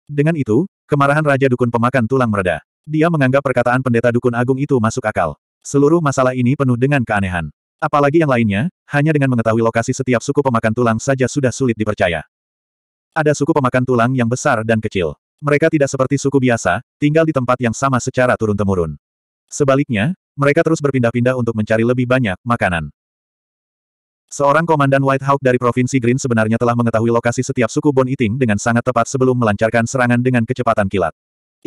Speaker 1: Dengan itu, kemarahan Raja Dukun Pemakan Tulang mereda. Dia menganggap perkataan pendeta Dukun Agung itu masuk akal. Seluruh masalah ini penuh dengan keanehan. Apalagi yang lainnya, hanya dengan mengetahui lokasi setiap suku pemakan tulang saja sudah sulit dipercaya. Ada suku pemakan tulang yang besar dan kecil. Mereka tidak seperti suku biasa, tinggal di tempat yang sama secara turun-temurun. Sebaliknya, mereka terus berpindah-pindah untuk mencari lebih banyak makanan. Seorang komandan White Hawk dari Provinsi Green sebenarnya telah mengetahui lokasi setiap suku Bon Iting dengan sangat tepat sebelum melancarkan serangan dengan kecepatan kilat.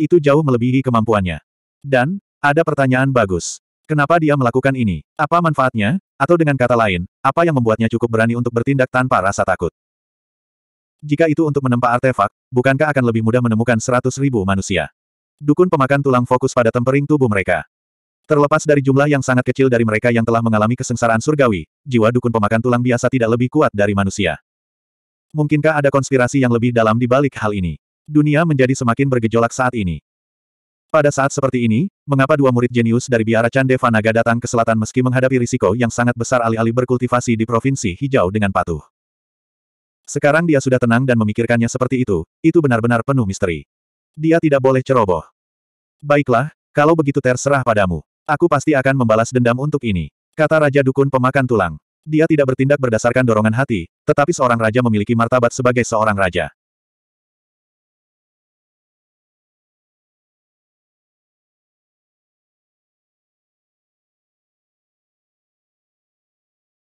Speaker 1: Itu jauh melebihi kemampuannya. Dan, ada pertanyaan bagus. Kenapa dia melakukan ini? Apa manfaatnya? Atau dengan kata lain, apa yang membuatnya cukup berani untuk bertindak tanpa rasa takut? Jika itu untuk menempa artefak, bukankah akan lebih mudah menemukan seratus ribu manusia? Dukun pemakan tulang fokus pada tempering tubuh mereka. Terlepas dari jumlah yang sangat kecil dari mereka yang telah mengalami kesengsaraan surgawi, jiwa dukun pemakan tulang biasa tidak lebih kuat dari manusia. Mungkinkah ada konspirasi yang lebih dalam di balik hal ini? Dunia menjadi semakin bergejolak saat ini. Pada saat seperti ini, mengapa dua murid jenius dari biara Chandeva Naga datang ke selatan meski menghadapi risiko yang sangat besar alih-alih berkultivasi di Provinsi Hijau dengan patuh? Sekarang dia sudah tenang dan memikirkannya seperti itu, itu benar-benar penuh misteri. Dia tidak boleh ceroboh. Baiklah, kalau begitu terserah padamu. Aku pasti akan membalas dendam untuk ini. Kata Raja Dukun Pemakan Tulang. Dia tidak bertindak berdasarkan dorongan hati, tetapi seorang raja memiliki martabat sebagai seorang raja.